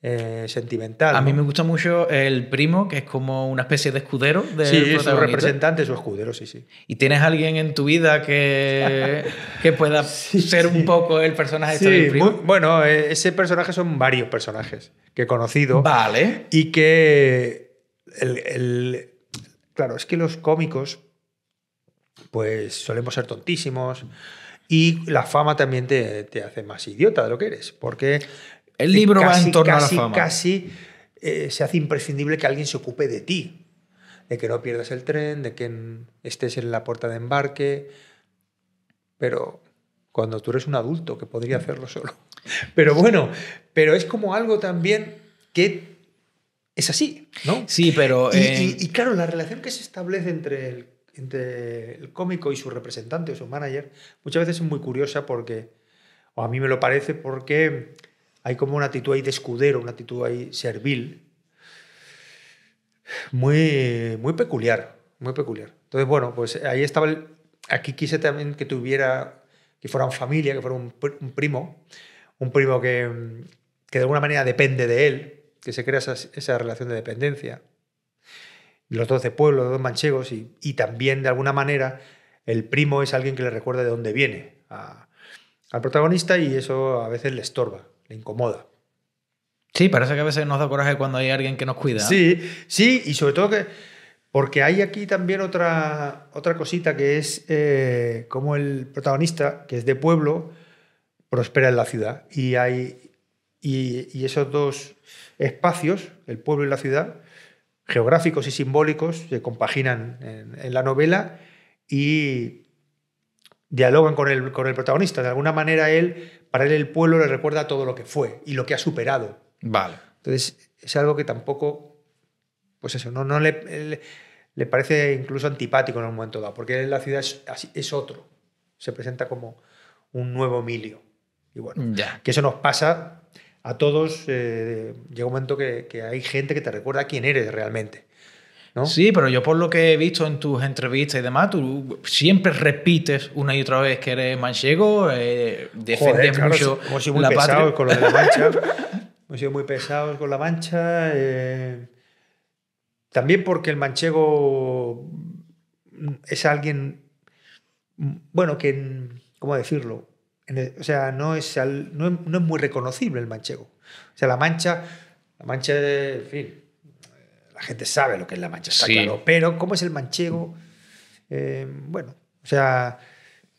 Eh, sentimental. A mí me gusta mucho el primo, que es como una especie de escudero. De sí, representante, su escudero, sí, sí. ¿Y tienes alguien en tu vida que, *laughs* pueda ser un poco el personaje de tu primo? bueno, eh, ese personaje son varios personajes que he conocido. Vale. Y que. claro, es que los cómicos, pues solemos ser tontísimos. Y la fama también te, te, hace más idiota de lo que eres, porque el libro va en torno casi, a la fama. Casi eh, se hace imprescindible que alguien se ocupe de ti, de que no pierdas el tren, de que estés en la puerta de embarque, pero cuando tú eres un adulto que podría hacerlo solo. *laughs* Pero bueno, pero es como algo también que es así, ¿no? Sí, pero... Y, claro, la relación que se establece entre el, entre el cómico y su representante o su manager muchas veces es muy curiosa porque, o a mí me lo parece porque hay como una actitud ahí de escudero, una actitud ahí servil, muy, muy peculiar, muy peculiar. Entonces, bueno, pues ahí estaba Aquí quise también que tuviera, que fuera una familia, que fuera un, primo, un primo que, que, de alguna manera depende de él, que se crea esa, relación de dependencia. Los dos de los dos manchegos, y, también de alguna manera el primo es alguien que le recuerda de dónde viene al protagonista y eso a veces le estorba le incomoda. Sí, parece que a veces nos da coraje cuando hay alguien que nos cuida. Sí, sí, y sobre todo que... Porque hay aquí también otra, otra cosita que es eh, como el protagonista, que es de pueblo, prospera en la ciudad. Y, hay, y, esos dos espacios, el pueblo y la ciudad, geográficos y simbólicos, se compaginan en, en la novela y dialogan con el, con el protagonista. De alguna manera él, para él el pueblo le recuerda todo lo que fue y lo que ha superado. Vale. Entonces es algo que tampoco, pues eso, no, no le, le, parece incluso antipático en un momento dado, porque la ciudad es, es otro, se presenta como un nuevo milio Y bueno, que eso nos pasa a todos, eh, llega un momento que, que hay gente que te recuerda quién eres realmente. Sí, pero yo por lo que he visto en tus entrevistas y demás, tú siempre repites una y otra vez que eres manchego, eh, mucho *laughs* hemos sido muy pesados con la mancha. hemos eh, sido muy pesados con la mancha. también porque el manchego es alguien, bueno, que, ¿cómo decirlo? o sea, no es, no, es muy reconocible el manchego. O sea, la mancha, la mancha, en fin, la gente sabe lo que es la mancha, claro. Pero cómo es el manchego, eh, bueno, o sea,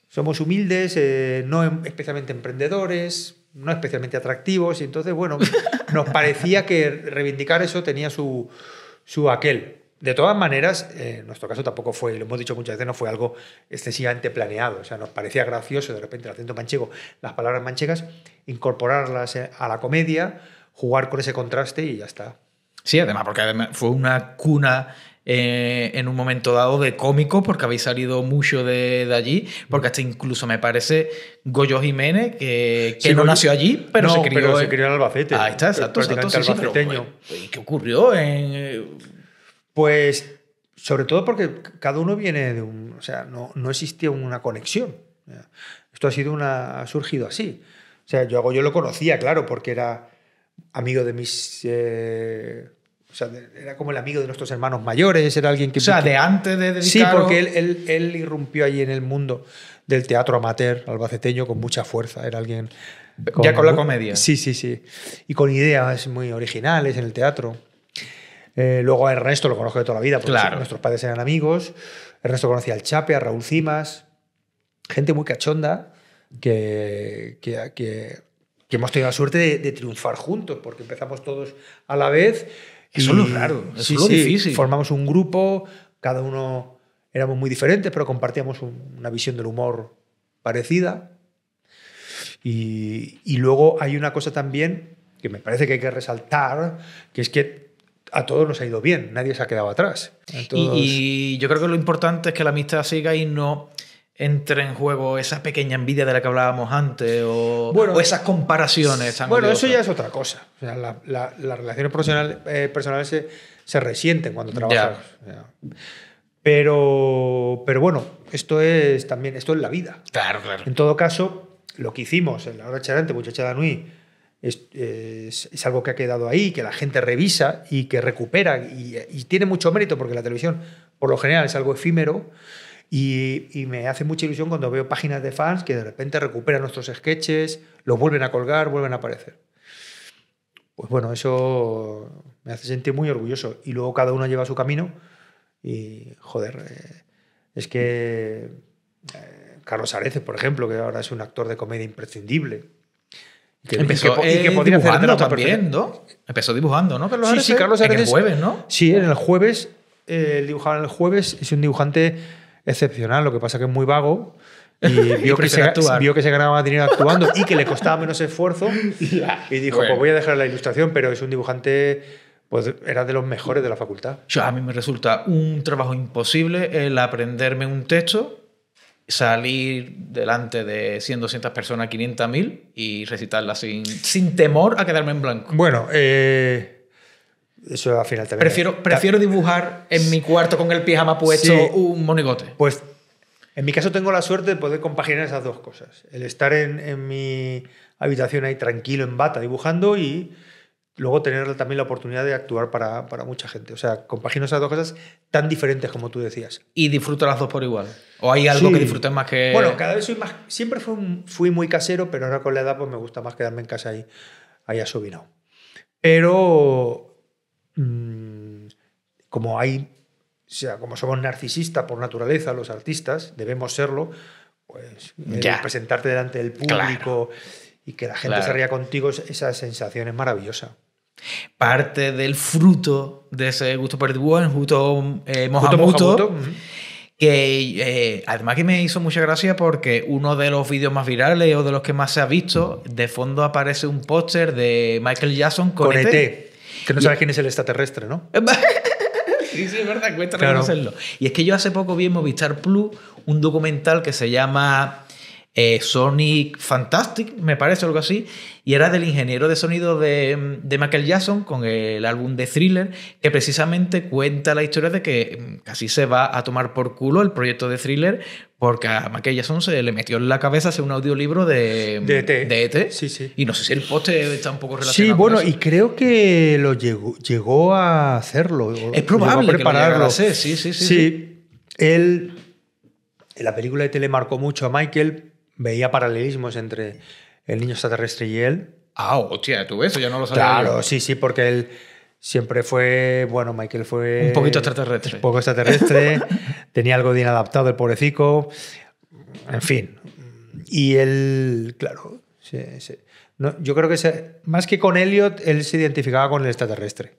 somos humildes, eh, no em, especialmente emprendedores, no especialmente atractivos, y entonces, bueno, *laughs* nos parecía que reivindicar eso tenía su, su aquel. De todas maneras, eh, en nuestro caso tampoco fue, lo hemos dicho muchas veces, no fue algo excesivamente planeado. O sea, nos parecía gracioso de repente el acento manchego, las palabras manchegas, incorporarlas a la comedia, jugar con ese contraste y ya está. Sí, además, porque fue una cuna eh, en un momento dado de cómico, porque habéis salido mucho de, allí, porque hasta incluso me parece Goyo Jiménez, que, no nació allí, pero, se, crió en, Albacete. Ahí está, exacto. exacto albaceteño. Eh, ¿Y qué ocurrió? Eh? Pues sobre todo porque cada uno viene de un... O sea, no, no existía una conexión. Esto ha, sido una, ha surgido así. O sea, yo lo conocía, claro, porque era amigo de mis... Eh, o sea, era como el amigo de nuestros hermanos mayores, era alguien que... O sea, de antes de dedicar, Sí, porque él, él, irrumpió allí en el mundo del teatro amateur albaceteño con mucha fuerza. Era alguien... ya con la comedia. Sí, sí, sí. Y con ideas muy originales en el teatro. Eh, luego a Ernesto lo conozco de toda la vida, porque nuestros padres eran amigos. Ernesto conocía al Chape, a Raúl Cimas. Gente muy cachonda que, que, que que hemos tenido la suerte de, triunfar juntos, porque empezamos todos a la vez. Eso es lo raro, eso es lo difícil. Formamos un grupo, cada uno éramos muy diferentes, pero compartíamos una visión del humor parecida. Y, y, luego hay una cosa también que me parece que hay que resaltar, que es que a todos nos ha ido bien, nadie se ha quedado atrás. Y, y, yo creo que lo importante es que la amistad siga y no, entre en juego esa pequeña envidia de la que hablábamos antes o, esas comparaciones? bueno, eso ya es otra cosa. la, las relaciones eh, personales, se, se, resienten cuando trabajamos. Pero, pero bueno, esto es también esto es la vida. En todo caso, lo que hicimos en la hora charante, muchacha Danui, es, es, algo que ha quedado ahí, que la gente revisa y que recupera y, y tiene mucho mérito porque la televisión, por lo general, es algo efímero. Y, me hace mucha ilusión cuando veo páginas de fans que de repente recuperan nuestros sketches, los vuelven a colgar, vuelven a aparecer. Pues bueno, eso me hace sentir muy orgulloso. Y luego cada uno lleva su camino y, joder, eh, es que eh, Carlos Areces, por ejemplo, que ahora es un actor de comedia imprescindible. empezó y que, eh, dibujando también, ¿no? Empezó dibujando, ¿no? sí, sí, Carlos Areces. En el jueves, ¿no? Sí, en el jueves, el dibujaba en el jueves, es un dibujante excepcional, lo que pasa que es muy vago. Y, *laughs* vio, que se, vio, ganaba dinero actuando y que le *laughs* costaba menos esfuerzo. Y dijo, pues voy a dejar la ilustración, pero es un dibujante, pues era de los mejores de la facultad. Yo, a mí me resulta un trabajo imposible el aprenderme un texto, salir delante de 100, 200 personas, 500.000 y recitarla sin, sin temor a quedarme en blanco. Bueno, eh eso al final también. Prefiero, prefiero dibujar en mi cuarto con el pijama puesto un monigote. Pues en mi caso tengo la suerte de poder compaginar esas dos cosas. El estar en, en mi habitación ahí tranquilo, en bata, dibujando y luego tener también la oportunidad de actuar para, para, mucha gente. O sea, compagino esas dos cosas tan diferentes como tú decías. ¿Y disfruto las dos por igual? ¿O hay algo que disfrutes más que...? Bueno, cada vez soy más... Siempre fui, fui, muy casero, pero ahora con la edad pues me gusta más quedarme en casa ahí, ahí asobinado. Pero Mm, como hay, sea, como somos narcisistas por naturaleza los artistas, debemos serlo, pues eh, presentarte delante del público y que la gente se ría contigo, esa sensación es maravillosa. Parte del fruto de ese gusto perdido, justo eh, que eh, además que me hizo mucha gracia porque uno de los vídeos más virales o de los que más se ha visto, de fondo aparece un póster de Michael Jackson con, con ET. E que no sabes quién es el extraterrestre, ¿no? *laughs* sí, sí, es verdad, cuesta reconocerlo. Y es que yo hace poco vi en Movistar Plus un documental que se llama eh, Sonic Fantastic, me parece, algo así, y era del ingeniero de sonido de, de, Michael Jackson con el álbum de Thriller, que precisamente cuenta la historia de que mm, casi se va a tomar por culo el proyecto de Thriller porque a Michael Jackson se le metió en la cabeza hacer un audiolibro de, mm, de ET. E y no sé si el poste está un poco relacionado. Sí, bueno, y creo que lo llegó, llegó a hacerlo. Es probable a prepararlo. Sí, sí, sí. Sí. Él, la película de le marcó mucho a Michael veía paralelismos entre el niño extraterrestre y él. Ah, hostia, tú eso Yo no lo sabía. Claro, sí, sí, porque él siempre fue, bueno, Michael fue... Un poquito extraterrestre. Un poco extraterrestre, *laughs* tenía algo de inadaptado el pobrecito. en fin. Y él, claro, yo creo que más que con Elliot, él se identificaba con el extraterrestre.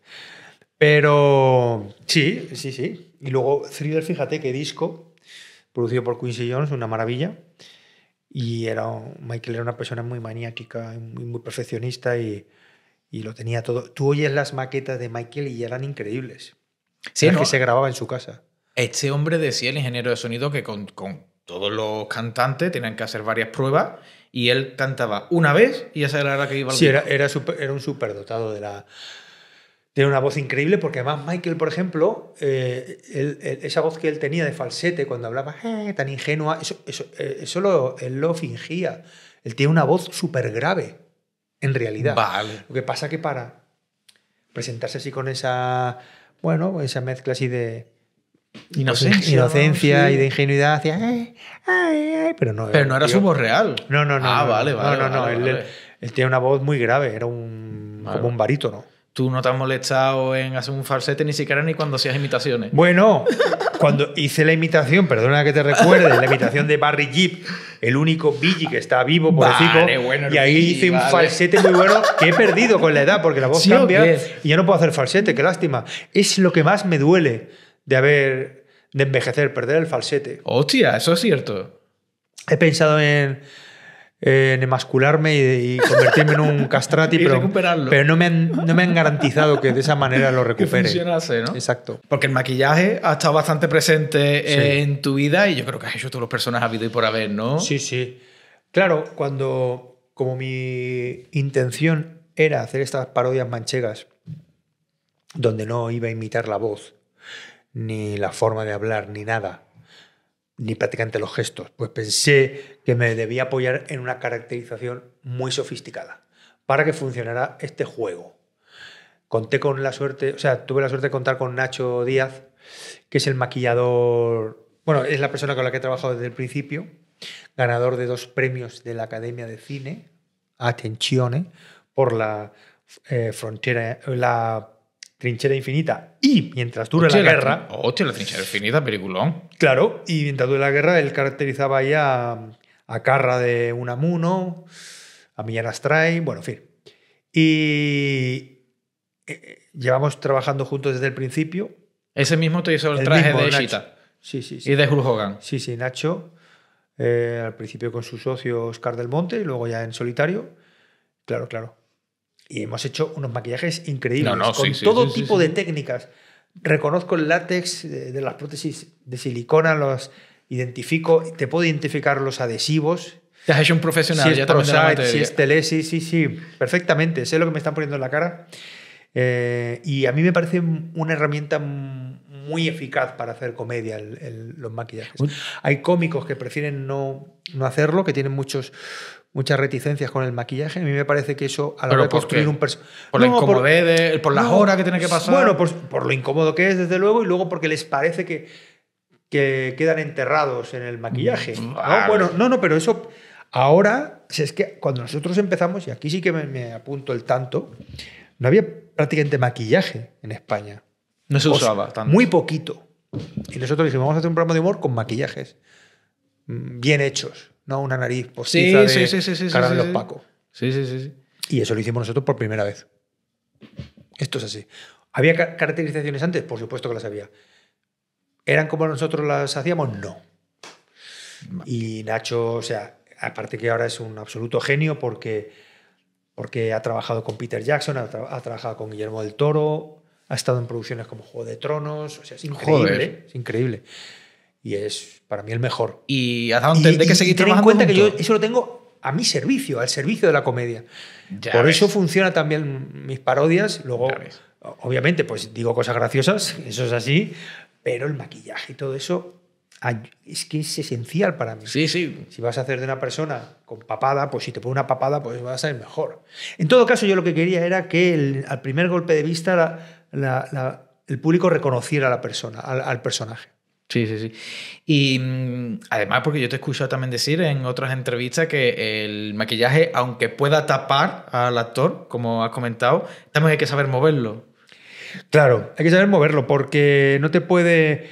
Pero sí, sí, sí. Y luego Thriller, fíjate qué disco, producido por Quincy Jones, una maravilla. Y era, Michael era una persona muy maniática, muy, muy perfeccionista y, y, lo tenía todo. Tú oyes las maquetas de Michael y eran increíbles. Sí, que se grababa en su casa. Este hombre decía, el ingeniero de sonido, que con, con todos los cantantes tenían que hacer varias pruebas y él cantaba una vez y esa era la que iba al Sí, era, era, super, era un superdotado de la, tiene una voz increíble porque además Michael, por ejemplo, eh, esa voz que él tenía de falsete cuando hablaba eh", tan ingenua, eso, eso, eh, él lo fingía. Él tiene una voz súper grave, en realidad. Vale. Lo que pasa que para presentarse así con esa, bueno, esa mezcla así de inocencia, y de ingenuidad ay, ay, pero no. Pero no era su voz real. No, no, no. Ah, vale, vale. No, no, no. él, una voz muy grave, era un, como un barítono tú no te has molestado en hacer un falsete ni siquiera ni cuando hacías imitaciones. Bueno, cuando hice la imitación, perdona que te recuerde, la imitación de Barry Jeep, el único Billy que está vivo, por vale, bueno, y ahí hice un falsete muy bueno que he perdido con la edad porque la voz cambia y ya no puedo hacer falsete, qué lástima. Es lo que más me duele de haber de envejecer, perder el falsete. Hostia, eso es cierto. He pensado en eh, en emascularme y, convertirme en un *laughs* castrati, pero, pero no, me han, garantizado que de esa manera lo *laughs* recupere. Exacto. Porque el maquillaje ha estado bastante presente eh, en tu vida y yo creo que has hecho todos los personajes habido y por haber, ¿no? Sí, sí. Claro, cuando como mi intención era hacer estas parodias manchegas, donde no iba a imitar la voz, ni la forma de hablar, ni nada, ni prácticamente los gestos. Pues pensé que me debía apoyar en una caracterización muy sofisticada para que funcionara este juego. Conté con la suerte, o sea, tuve la suerte de contar con Nacho Díaz, que es el maquillador, bueno, es la persona con la que he trabajado desde el principio, ganador de dos premios de la Academia de Cine, Atenzione, por la eh, frontera, la Trinchera Infinita y Mientras dure la, guerra. ¡Oye, la Trinchera Infinita, peliculón. Claro, y mientras dure la guerra, él caracterizaba ya a, Carra de Unamuno, a Millán Astray, bueno, en fin. Y eh, eh, llevamos trabajando juntos desde el principio. Ese mismo te hizo el, traje de Shita. Sí, sí, sí. Y de Hulk Hogan. Sí, sí, Nacho. Eh, al principio con su socio Oscar del Monte y luego ya en solitario. Claro, claro. Y hemos hecho unos maquillajes increíbles, no, con todo tipo de técnicas. Reconozco el látex de, las prótesis de silicona, los identifico, te puedo identificar los adhesivos te has hecho un profesional. ya tele, sí, sí, sí, perfectamente. Sé lo que me están poniendo en la cara. Eh, y a mí me parece una herramienta muy eficaz para hacer comedia los maquillajes. Hay cómicos que prefieren no, no hacerlo, que tienen muchos, muchas reticencias con el maquillaje. A mí me parece que eso a la hora construir un personaje. Por la por, que tiene que pasar. Bueno, por, lo incómodo que es, desde luego, y luego porque les parece que, quedan enterrados en el maquillaje. Bueno, no, no, pero eso. Ahora, si es que cuando nosotros empezamos, y aquí sí que me, apunto el tanto, no había prácticamente maquillaje en España. No se usaba Muy poquito. Y nosotros dijimos, vamos a hacer un programa de humor con maquillajes mm, bien hechos no una nariz postiza sí, de sí, Sí, sí, sí, Y eso lo hicimos nosotros por primera vez. Esto es así. ¿Había caracterizaciones antes? Por supuesto que las había. ¿Eran como nosotros las hacíamos? No. Y Nacho, o sea, aparte que ahora es un absoluto genio porque, porque ha trabajado con Peter Jackson, ha, trabajado con Guillermo del Toro, ha estado en producciones como Juego de Tronos, o sea, es increíble, es increíble y es para mí el mejor. Y hasta que seguir ten en cuenta que yo eso lo tengo a mi servicio, al servicio de la comedia. Por eso funciona también mis parodias. Luego, obviamente, pues digo cosas graciosas, *laughs* eso es así, pero el maquillaje y todo eso es que es esencial para mí. Sí, sí. Si vas a hacer de una persona con papada, pues si te pone una papada, pues vas a ser mejor. En todo caso, yo lo que quería era que al primer golpe de vista el público reconociera la persona, al personaje. Sí, sí, sí. Y mm, además, porque yo te he escuchado también decir en otras entrevistas que el maquillaje, aunque pueda tapar al actor, como has comentado, también hay que saber moverlo. Claro, hay que saber moverlo, porque no te puede.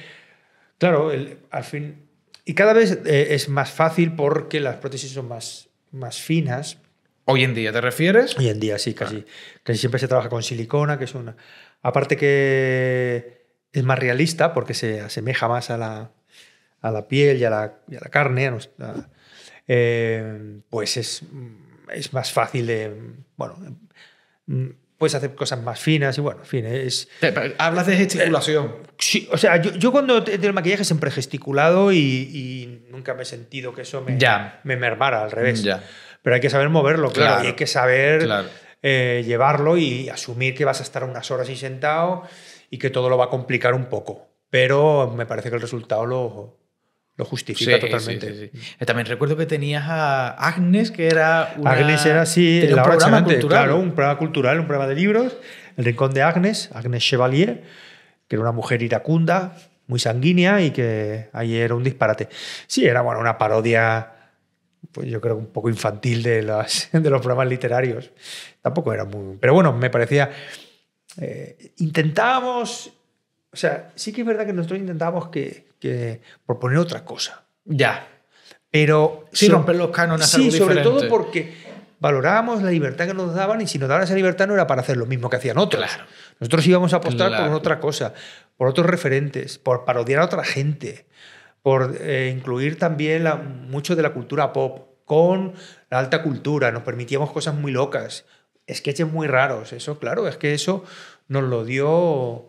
Claro, al fin. Y cada vez eh, es más fácil porque las prótesis son más, más finas. ¿Hoy en día te refieres? Hoy en día, sí, casi. Ah. Casi siempre se trabaja con silicona, que es una. Aparte que es más realista porque se asemeja más a la, a la piel y a la, carne, eh, pues es, más fácil de... Bueno, puedes hacer cosas más finas y bueno, en fin, es... Hablas de gesticulación. sí, o sea, yo, yo cuando tengo el maquillaje siempre he gesticulado y, nunca me he sentido que eso me, me mermara, al revés. Pero hay que saber moverlo, claro, y hay que saber... Eh, llevarlo y asumir que vas a estar unas horas y sentado y que todo lo va a complicar un poco. Pero me parece que el resultado lo, lo justifica totalmente. Eh, también recuerdo que tenías a Agnes, que era Agnes era, así el un programa cultural. claro, un programa cultural, un programa de libros, El Rincón de Agnes, Agnes Chevalier, que era una mujer iracunda, muy sanguínea y que ahí era un disparate. Sí, era bueno, una parodia, pues yo creo un poco infantil de, las, *laughs* de los programas literarios. Tampoco era muy... Pero bueno, me parecía eh, intentábamos, o sea, sí que es verdad que nosotros intentábamos que, que proponer otra cosa. Ya. Pero... si romper los cánones. Sí, sobre todo porque valorábamos la libertad que nos daban y si nos daban esa libertad no era para hacer lo mismo que hacían otros. Claro. Nosotros íbamos a apostar por otra cosa, por otros referentes, por parodiar a otra gente, por eh, incluir también mucho de la cultura pop con la alta cultura. Nos permitíamos cosas muy locas. Es que sketches muy raros. Eso, claro, es que eso nos lo dio. O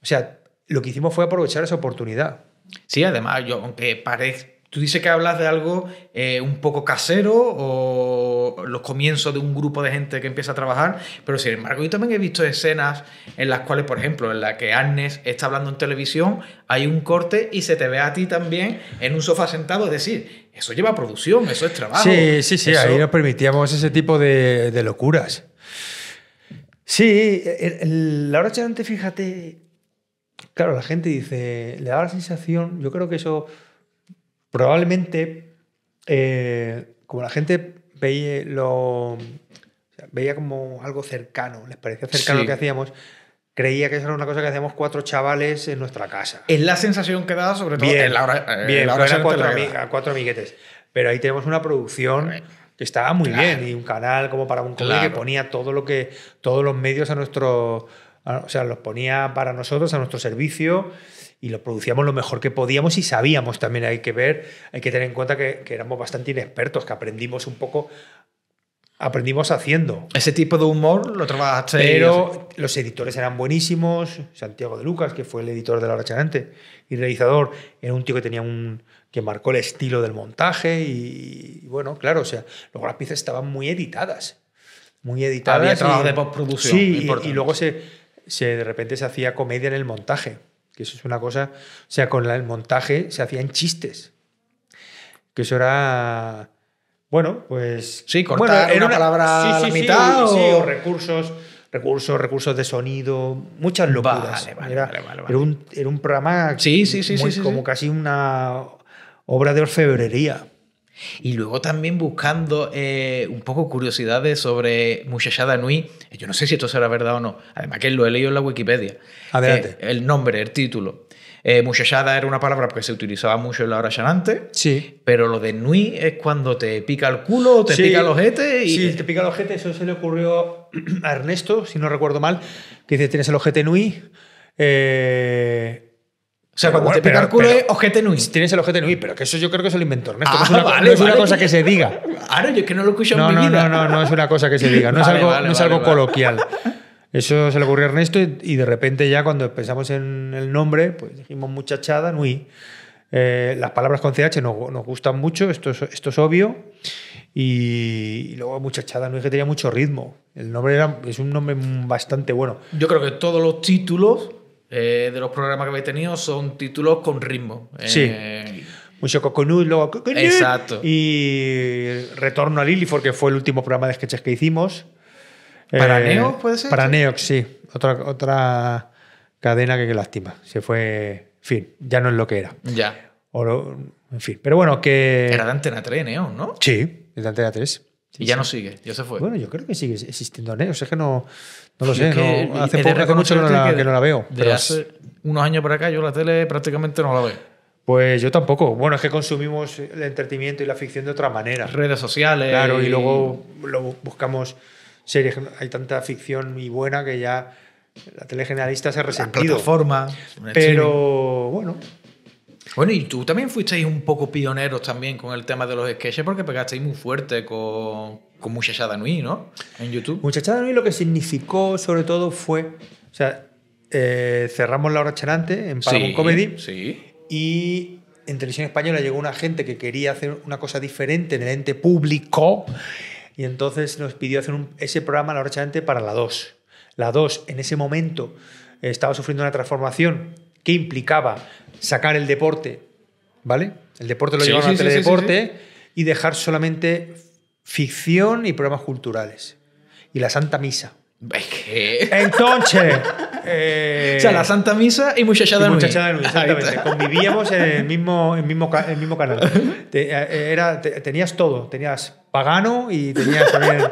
sea, lo que hicimos fue aprovechar esa oportunidad. Sí, además, yo, aunque parezca. Tú dices que hablas de algo eh, un poco casero o los comienzos de un grupo de gente que empieza a trabajar, pero sin embargo yo también he visto escenas en las cuales, por ejemplo, en la que Agnes está hablando en televisión, hay un corte y se te ve a ti también en un sofá sentado, es decir, eso lleva producción, eso es trabajo. Sí, sí, sí, ahí nos permitíamos ese tipo de, locuras. Sí, la hora antes, fíjate, claro, la gente dice, le da la sensación, yo creo que eso probablemente, eh, como la gente veía, lo, veía como algo cercano, les parecía cercano lo que hacíamos, creía que eso era una cosa que hacíamos cuatro chavales en nuestra casa. Es la sensación que da, sobre todo bien, en la hora. Eh, cuatro, cuatro, amiguetes. Pero ahí tenemos una producción que estaba muy bien y un canal como para un claro. que ponía todo lo que todos los medios a nuestro, o sea, los ponía para nosotros a nuestro servicio y lo producíamos lo mejor que podíamos y sabíamos también hay que ver, hay que tener en cuenta que, que éramos bastante inexpertos, que aprendimos un poco aprendimos haciendo. Ese tipo de humor lo trabajaste. Pero los editores eran buenísimos. Santiago de Lucas, que fue el editor de La Hora y realizador, era un tío que tenía un que marcó el estilo del montaje y, bueno, claro, o sea, luego las piezas estaban muy editadas, muy editadas. Había trabajo de postproducción. Sí, y, luego se, se, de repente se hacía comedia en el montaje, que eso es una cosa, o sea, con el montaje se hacían chistes, que eso era bueno, pues. Sí, cortar una, palabra a la mitad. o... recursos, recursos, recursos de sonido, muchas locuras. Vale, vale, era, vale, era, un, programa. Muy, como casi una obra de orfebrería. Y luego también buscando eh, un poco curiosidades sobre Muchachada Nui. Yo no sé si esto será verdad o no. Además que lo he leído en la Wikipedia. Adelante. Eh, el nombre, el título. Eh, muchachada era una palabra que se utilizaba mucho en la hora llanante. Sí. Pero lo de nui es cuando te pica el culo, o te pica el ojete. Y... Sí, te pica el ojete. Eso se le ocurrió *clears throat* a Ernesto, si no recuerdo mal, que dice: tienes el ojete nui. Eh, o sea, cuando te pica el culo ojete nui. Tienes el ojete nui, pero que eso yo creo que es el inventor Ernesto. no es una, cosa que se diga. Ahora, *laughs* yo que no lo escucho no, en no, No, no, no, es una cosa que se diga. no es algo coloquial. *laughs* Eso se le ocurrió a Ernesto y, de repente ya cuando pensamos en el nombre, pues dijimos muchachada, Nui. Eh, las palabras con CH nos, nos gustan mucho, esto es, esto es obvio. Y, luego Muchachada Nui que tenía mucho ritmo. El nombre era, es un nombre bastante bueno. Yo creo que todos los títulos eh, de los programas que habéis tenido son títulos con ritmo. Eh, sí mucho coconut, luego coconut. Exacto. Y Retorno a Lily, porque fue el último programa de sketches que hicimos. Eh, ¿Para Neox puede ser? Para Neox, sí. Otra, otra cadena que, lastima. lástima. Se fue. En fin, ya no es lo que era. Ya. en fin. Pero bueno, que. Era de Antena 3, Neox, ¿no? Sí, de Antena 3. y ya no sigue, ya se fue. Bueno, yo creo que sigue existiendo Neox. Es que no, lo sé. hace, poco, que no, la, veo. hace unos años para acá yo la tele prácticamente no la veo. Pues yo tampoco. Bueno, es que consumimos el entretenimiento y la ficción de otra manera. Redes sociales. Claro, y, y luego lo buscamos hay tanta ficción y buena que ya la tele generalista se ha resentido. forma Pero bueno. Bueno, y tú también fuisteis un poco pioneros también con el tema de los sketches porque pegasteis muy fuerte con, con Muchachada Nui, ¿no? En YouTube. Muchachada Nui lo que significó sobre todo fue, o sea, eh, cerramos la hora charante en Paramount Comedy y en Televisión Española llegó una gente que quería hacer una cosa diferente en el ente público y entonces nos pidió hacer ese programa la largamente para la 2. La 2 en ese momento eh, estaba sufriendo una transformación que implicaba sacar el deporte, ¿vale? El deporte lo sí, llevaron teledeporte y dejar solamente ficción y programas culturales. Y la Santa Misa. ¿Qué? Entonces. *laughs* Eh, eh, o sea, la Santa Misa y Muchachada Nui. Muchachada exactamente. Convivíamos en el mismo, mismo, el mismo canal. Eh, era, tenías todo. Tenías pagano y tenías también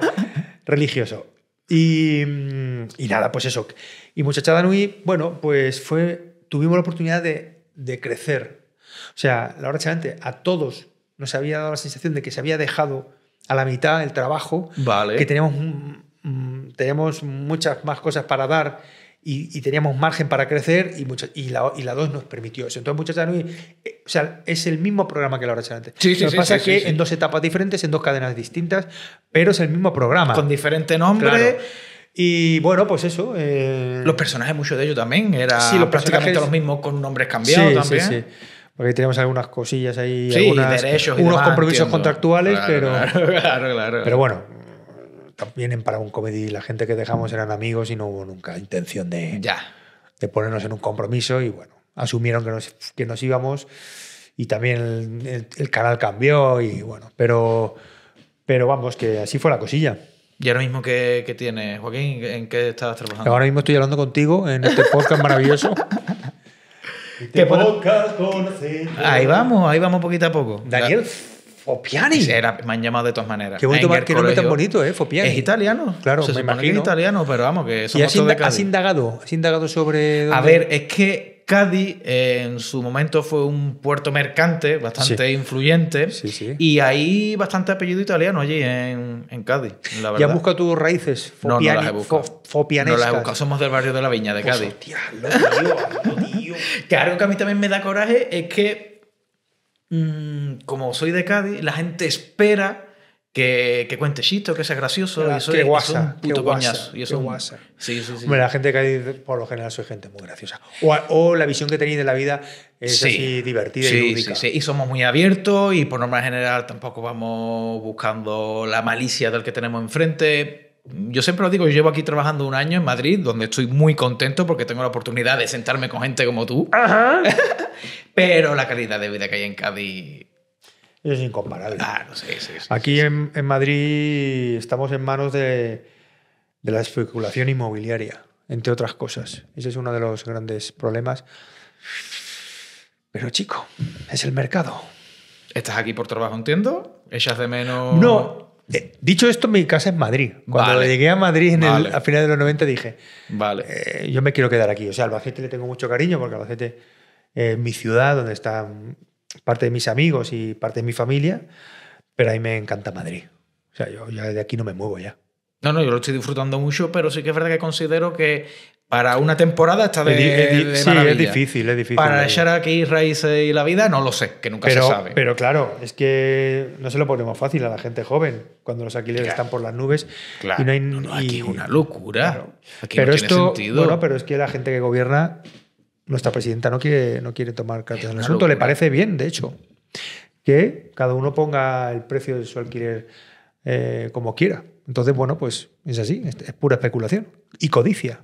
religioso. Y, mm, y, nada, pues eso. Y Muchachada Nui, bueno, pues fue, tuvimos la oportunidad de, de crecer. O sea, la hora antes a todos nos había dado la sensación de que se había dejado a la mitad el trabajo, vale. que teníamos un, Mm, teníamos muchas más cosas para dar y, teníamos margen para crecer y, y, la, y la 2 nos permitió eso. Entonces, muchas Nui, eh, o sea, es el mismo programa que la hora antes. Sí, antes Lo que pasa es que en dos etapas diferentes, en dos cadenas distintas, pero es el mismo programa. Con diferente nombre. Y bueno, pues eso. Eh, los personajes, muchos de ellos también, eran sí, prácticamente los mismos con nombres cambiados sí, también. Sí, sí. Porque teníamos algunas cosillas ahí, algunas, unos compromisos contractuales, pero. *laughs* claro, claro, Pero bueno, vienen para un comedy. y La gente que dejamos eran amigos y no hubo nunca intención de, ya. de ponernos en un compromiso. Y bueno, asumieron que nos, que nos íbamos y también el, canal cambió. Y bueno, pero, pero vamos, que así fue la cosilla. ¿Y ahora mismo qué, tiene tienes, Joaquín? ¿En qué estás trabajando? Ahora mismo estoy hablando contigo en este podcast maravilloso. *laughs* Este ahí vamos, ahí vamos poquito a poco. Daniel. Fopiani. me han llamado de todas maneras. Qué bonito, qué nombre tan bonito, ¿eh? Fopiani. Es italiano. Claro, se me imagino. italiano, pero vamos, que somos ¿Y has, indagado? indagado sobre.? A ver, es que Cádiz en su momento fue un puerto mercante bastante influyente. Sí, sí. Y hay bastante apellido italiano allí en, en Cádiz, la ¿Ya has buscado tus raíces? Fopiani, no, no las he buscado. no las he buscado. Somos del barrio de la Viña de pues, Cádiz. hostia, lo que algo que a mí también me da coraje es que Mm, como soy de Cádiz, la gente espera que, que cuente chistes, que sea gracioso. y eso es un puto coñazo. y eso Sí, la gente de Cádiz por lo general, soy gente muy graciosa. O, la visión que tenéis de la vida es así divertida y lúdica. Sí, sí, y somos muy abiertos y por norma general tampoco vamos buscando la malicia del que tenemos enfrente. Yo siempre lo digo, yo llevo aquí trabajando un año en Madrid, donde estoy muy contento porque tengo la oportunidad de sentarme con gente como tú. Ajá. *laughs* pero la calidad de vida que hay en Cádiz es incomparable. sí, Aquí en, Madrid estamos en manos de, la especulación inmobiliaria, entre otras cosas. Ese es uno de los grandes problemas. Pero chico, es el mercado. ¿Estás aquí por trabajo, entiendo? ¿Echas de menos...? No. Eh, dicho esto, mi casa es Madrid. Cuando llegué a Madrid a finales de los 90 dije, vale. Eh, yo me quiero quedar aquí. O sea, bajete le tengo mucho cariño porque bajete en mi ciudad, donde están parte de mis amigos y parte de mi familia, pero ahí me encanta Madrid. O sea, yo ya de aquí no me muevo ya. No, no, yo lo estoy disfrutando mucho, pero sí que es verdad que considero que para una temporada está de, Sí, es difícil, es difícil. Para echar aquí raíces y la vida, no lo sé, que nunca se sabe. Pero claro, es que no se lo ponemos fácil a la gente joven cuando los alquileres están por las nubes. Claro. Y no hay, aquí es una locura. pero esto, Bueno, pero es que la gente que gobierna nuestra presidenta no quiere, no quiere tomar cartas en el asunto. Le parece bien, de hecho, que cada uno ponga el precio de su alquiler eh, como quiera. Entonces, bueno, pues es así, es pura especulación y codicia.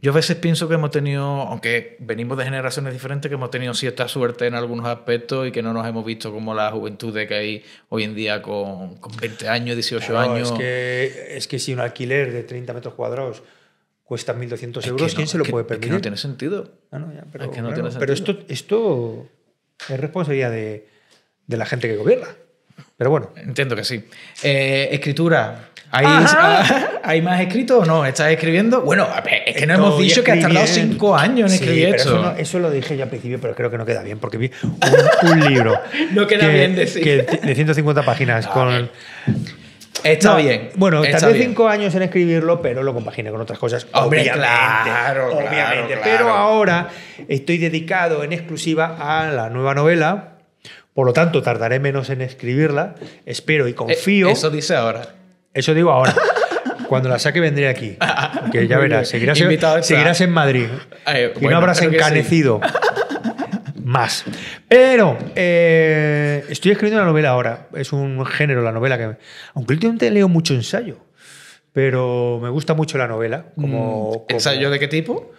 Yo a veces pienso que hemos tenido, aunque venimos de generaciones diferentes, que hemos tenido cierta suerte en algunos aspectos y que no nos hemos visto como la juventud de que hay hoy en día con, 20 años, 18 años. Es que, es que si un alquiler de 30 metros cuadrados cuesta 1.200 euros, ¿quién se lo puede permitir? que no tiene sentido. Ah, pero, pero esto, esto es responsabilidad de, la gente que gobierna. Pero bueno. Entiendo que sí. Eh, escritura. ¿Hay, *laughs* ah, más escrito o no? ¿Estás escribiendo? Bueno, es que no hemos dicho que has tardado cinco años en escribir eso. lo dije ya al principio, pero creo que no queda bien, porque vi un, libro. *laughs* no queda bien decir. de 150 páginas *laughs* ah, con. Está bien. Bueno, tardé cinco años en escribirlo, pero lo compaginé con otras cosas. obviamente. Pero ahora estoy dedicado en exclusiva a la nueva novela. Por lo tanto, tardaré menos en escribirla. Espero y eh, confío. Eso dice ahora. Eso digo ahora. Cuando la saque vendré aquí. *laughs* Que ya verás. Seguirás, en, Madrid. Eh, y no habrás encanecido. *laughs* más. Pero eh, estoy escribiendo una novela ahora. Es un género la novela que... Aunque últimamente leo mucho ensayo, pero me gusta mucho la novela. Mm, como, ¿Ensayo de qué tipo?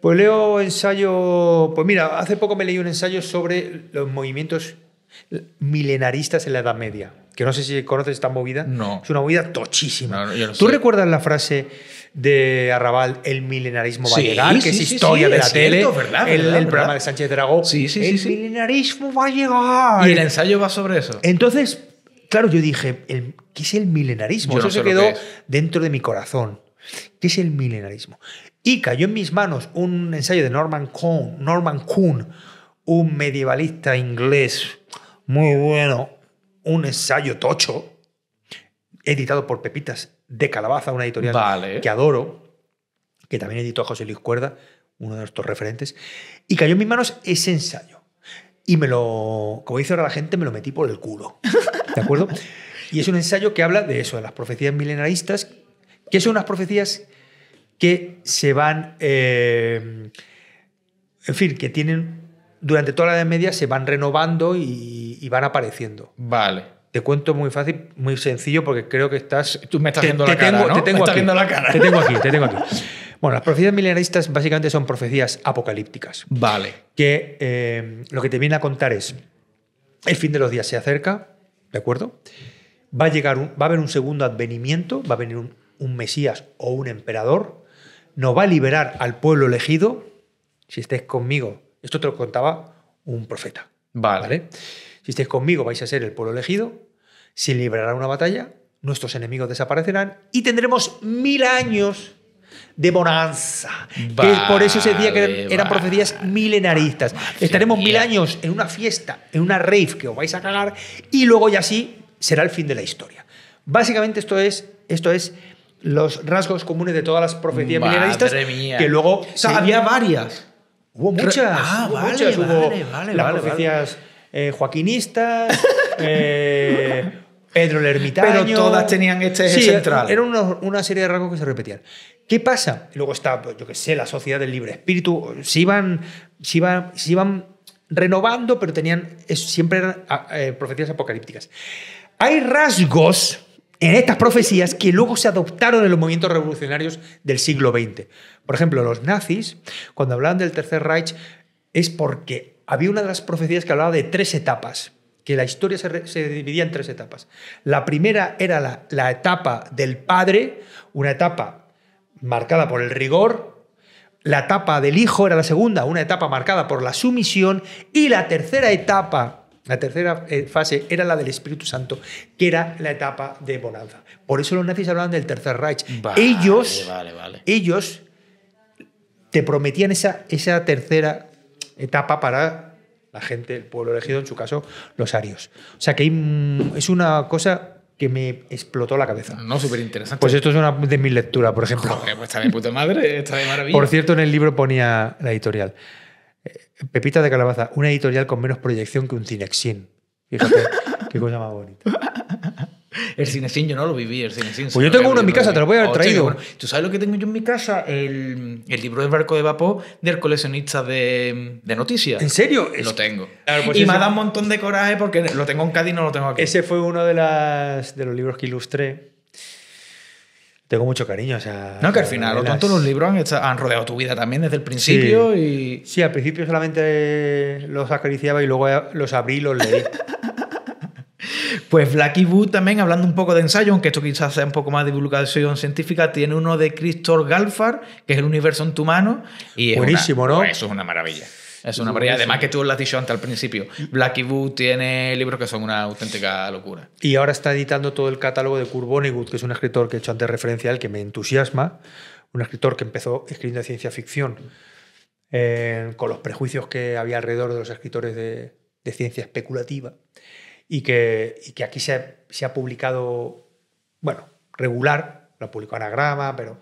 Pues leo ensayo... Pues mira, hace poco me leí un ensayo sobre los movimientos milenaristas en la Edad Media que no sé si conoces esta movida. No. Es una movida tochísima. ¿Tú recuerdas la frase de Arrabal, el milenarismo va a llegar, que es historia de la tele, el, programa de Sánchez Dragó? Sí, sí, el milenarismo va a llegar. Y el ensayo va sobre eso. Entonces, claro, yo dije, ¿qué es el milenarismo? eso se quedó dentro de mi corazón. ¿Qué es el milenarismo? Y cayó en mis manos un ensayo de Norman Cohn, Norman Kuhn, un medievalista inglés muy bueno, un ensayo tocho, editado por Pepitas de Calabaza, una editorial que adoro, que también editó José Luis Cuerda, uno de nuestros referentes, y cayó en mis manos ese ensayo. Y me lo, como dice ahora la gente, me lo metí por el culo. ¿De acuerdo? Y es un ensayo que habla de eso, de las profecías milenaristas, que son unas profecías que se van, eh, en fin, que tienen durante toda la Edad Media se van renovando y, van apareciendo. Vale. Te cuento muy fácil, muy sencillo, porque creo que estás. Tú me estás la cara. Te tengo aquí, Te tengo aquí, *laughs* Bueno, las profecías milenaristas básicamente son profecías apocalípticas. Vale. Que eh, lo que te viene a contar es: el fin de los días se acerca, ¿de acuerdo? Va a, llegar un, va a haber un segundo advenimiento, va a venir un, Mesías o un emperador, nos va a liberar al pueblo elegido. Si estés conmigo, esto te lo contaba un profeta. Vale. Si estáis conmigo vais a ser el pueblo elegido, se librará una batalla, nuestros enemigos desaparecerán y tendremos mil años de bonanza. Vale, por eso se decía que eran, profecías milenaristas. Estaremos mil años en una fiesta, en una rave que os vais a cagar y luego ya sí será el fin de la historia. Básicamente esto es, esto es los rasgos comunes de todas las profecías milenaristas mía. que luego había varias Hubo muchas. ah, las profecías joaquinistas. Pedro el Ermitaño. Pero todas tenían este eje sí, central. Era una, serie de rasgos que se repetían. ¿Qué pasa? Luego está, pues, yo qué sé, la sociedad del libre espíritu. Se iban, se iban, renovando, pero tenían siempre eran, ah, eh, profecías apocalípticas. Hay rasgos en estas profecías que luego se adoptaron en los movimientos revolucionarios del siglo XX. Por ejemplo, los nazis, cuando hablaban del Tercer Reich, es porque había una de las profecías que hablaba de tres etapas, que la historia se, dividía en tres etapas. La primera era la etapa del padre, una etapa marcada por el rigor, la etapa del hijo era la segunda, una etapa marcada por la sumisión, y la tercera etapa la tercera eh, fase era la del Espíritu Santo, que era la etapa de bonanza. Por eso los nazis hablaban del Tercer Reich. ellos, ellos te prometían esa, esa tercera etapa para la gente, el pueblo elegido, en su caso, los arios. O sea que mm, es una cosa que me explotó la cabeza. No, súper interesante. Pues esto es una de mis lecturas, por ejemplo. Pues está de puta madre, está de maravilla. Por cierto, en el libro ponía la editorial. Eh, Pepita de Calabaza, una editorial con menos proyección que un Cinexin. Fíjate, *laughs* qué cosa más bonita. El Cinexin yo no lo viví, el Cinexin. Pues yo tengo uno en mi casa, te lo voy a haber traído. ¿Tú sabes lo que tengo yo en mi casa? El, libro del barco de vapor del coleccionista de, noticias. ¿En serio? Lo tengo. Pues y me ha dado un montón de coraje porque lo tengo en Cádiz y no lo tengo aquí. Ese fue uno de, las, de los libros que ilustré tengo mucho cariño. O sea, no, que al final, lo los libros han, han, rodeado tu vida también desde el principio. Sí. y... sí, al principio solamente los acariciaba y luego los abrí y los leí. *laughs* Pues Blacky Boo también, hablando un poco de ensayo, aunque esto quizás sea un poco más de divulgación científica, tiene uno de Christopher Galfar, que es el universo en tu mano. Buenísimo, ¿no? Eso es una maravilla. Es una maravilla. Además que tú lo has dicho antes al principio, Blackie Wood tiene libros que son una auténtica locura. Y ahora está editando todo el catálogo de Kurt Vonnegut, que es un escritor que he hecho antes referencia que me entusiasma, un escritor que empezó escribiendo ciencia ficción eh, con los prejuicios que había alrededor de los escritores de, ciencia especulativa y que, que aquí se ha, se ha publicado, bueno, regular, lo publicó Anagrama, pero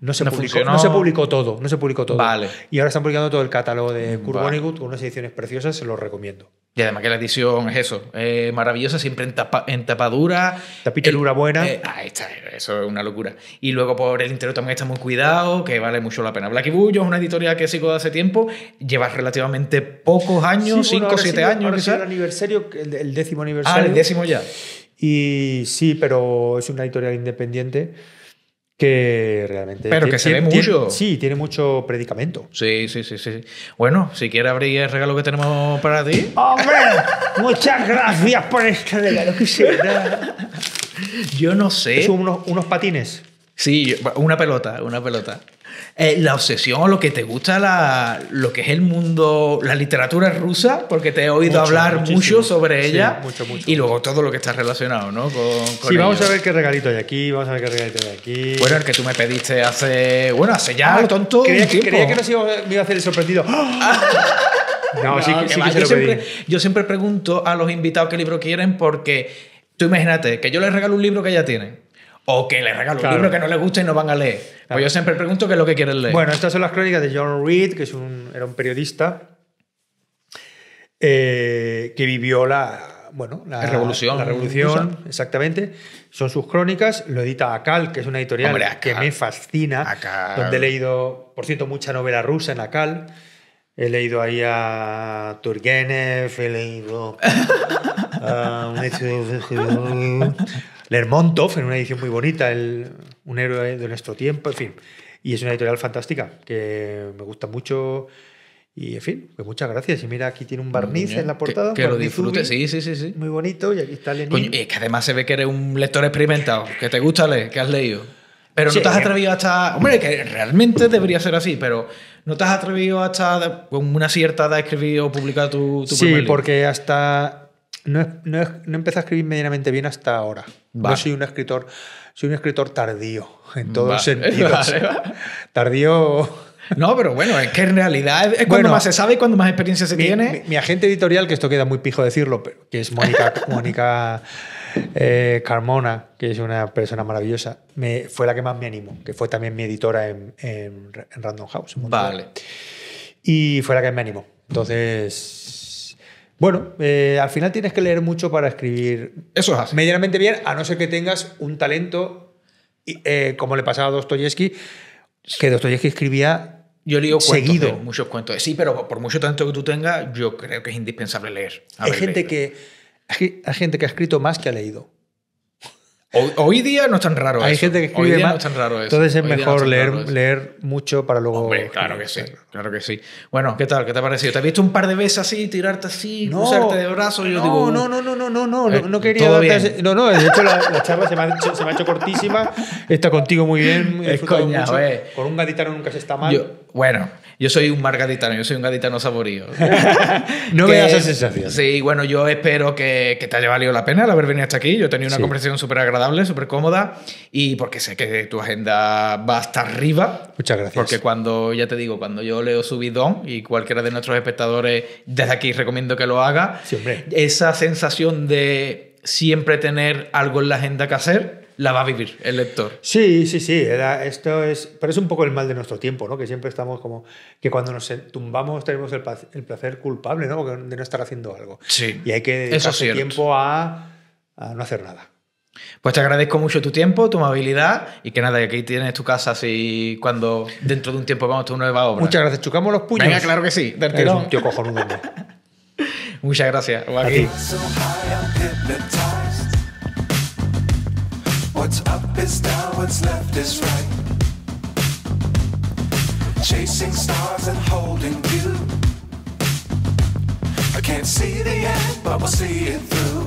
no se, publicó, todo, no se publicó todo. Vale. Y ahora están publicando todo el catálogo de Curbonicut con unas ediciones preciosas, se los recomiendo. Y además que la edición es eso, eh, maravillosa, siempre en, tapa, en tapadura. Tapitelura eh, buena. Eh, ahí está, eso es una locura. Y luego por el interior también está muy cuidado, que vale mucho la pena. Blacky Bullo es una editorial que sigo de hace tiempo, lleva relativamente pocos años, 5 o 7 años. el aniversario, el, el, décimo aniversario. Ah, el décimo ya. Y sí, pero es una editorial independiente que realmente... Pero que se ve mucho. sí, tiene mucho predicamento. Sí, sí, sí, sí. Bueno, si quieres abrir el regalo que tenemos para ti. ¡Hombre! muchas gracias por este regalo que se Yo no sé. Son unos, unos patines. Sí, una pelota, una pelota. Eh, la obsesión o lo que te gusta lo que es el mundo, la literatura rusa, porque te he oído hablar mucho sobre ella. mucho, mucho, y luego todo lo que está relacionado, ¿no? Con, sí, vamos a ver qué regalito hay aquí, vamos a ver qué regalito hay aquí. Bueno, el que tú me pediste hace. Bueno, hace ya ah, tonto. Creía, que, creía que iba, a hacer el sorprendido. *laughs* ¡Ah! no, sí, siempre, yo siempre pregunto a los invitados qué libro quieren porque tú imagínate que yo les regalo un libro que ya tienen o que les regalo un libro que no les gusta y no van a leer. Pues yo siempre pregunto qué es lo que quieren leer. Bueno, estas son las crónicas de John Reed, que es un, era un periodista eh, que vivió la, bueno, la, revolución. La revolución, exactamente. Son sus crónicas, lo edita Akal, que es una editorial que me fascina, donde he leído, por cierto, mucha novela rusa en Akal. He leído ahí a Turgenev, he leído *laughs* Lermontov, en una edición muy bonita, el, un héroe de nuestro tiempo, en fin. Y es una editorial fantástica, que me gusta mucho. Y en fin, pues muchas gracias. Y mira, aquí tiene un barniz en la portada. Que, lo disfrute, sí, sí, sí, sí. Muy bonito, y aquí está Lenin. y es que además se ve que eres un lector experimentado, que te gusta leer, que has leído. Pero no te has atrevido hasta. Hombre, que realmente debería ser así, pero no te has atrevido hasta con una cierta edad escribir o publicar tu, tu Sí, porque hasta no, no, empecé a escribir medianamente bien hasta ahora. Yo soy un escritor, soy un escritor tardío, en todos los sentidos. Tardío. No, pero bueno, es que en realidad es cuando más se sabe y cuando más experiencia se tiene. Mi, agente editorial, que esto queda muy pijo decirlo, pero que es Mónica, *laughs* Mónica eh, Carmona, que es una persona maravillosa, fue la que más me animó, que fue también mi editora en, Random House. vale. Y fue la que me animó. Entonces bueno, eh, al final tienes que leer mucho para escribir Eso medianamente bien, a no ser que tengas un talento, eh, como le pasaba a Dostoyevsky, que Dostoyevsky escribía yo leo seguido. muchos cuentos. Sí, pero por mucho talento que tú tengas, yo creo que es indispensable leer. Hay gente, que, hay gente que ha escrito más que ha leído. Hoy, día no es tan raro Hay gente que escribe hoy día más. No es tan raro eso. Entonces es mejor leer, leer mucho para luego. Hombre, claro que sí. Claro que sí. Bueno, ¿qué tal? ¿Qué te ha parecido? ¿Te has visto un par de veces así, tirarte así, no, cruzarte de brazos? yo no, digo, no, no, no, no, no, no, eh, no quería No, no, de hecho la, la charla se me, ha hecho, se me, hecho, cortísima. Está contigo muy bien. *laughs* He disfrutado mucho. Eh. Con un gaditano nunca se está mal. Yo, bueno, yo soy un mar gaditano, yo soy un gaditano saborío. *laughs* no me da esa sensación. Sí, bueno, yo espero que, que, te haya valido la pena el haber venido hasta aquí. Yo he tenido una conversación súper agradable súper cómoda y porque sé que tu agenda va hasta arriba. Muchas gracias. Porque cuando, ya te digo, cuando yo leo su bidón y cualquiera de nuestros espectadores desde aquí recomiendo que lo haga, esa sensación de siempre tener algo en la agenda que hacer, la va a vivir el lector. Sí, sí, sí. Era, esto es, pero es un poco el mal de nuestro tiempo, ¿no? Que siempre estamos como que cuando nos tumbamos tenemos el, placer culpable, ¿no? De no estar haciendo algo. Sí. Y hay que dedicarse tiempo a, a no hacer nada. Pues te agradezco mucho tu tiempo, tu amabilidad y que nada, que aquí tienes tu casa si cuando dentro de un tiempo vamos a tu nueva obra. Muchas gracias, chucamos los puños. Venga, claro que sí, del Eres un tío cojonudo. *laughs* Muchas gracias. A ti. What's up is down, what's left is right. Chasing stars and holding you. I can't see the end, but we'll see it through.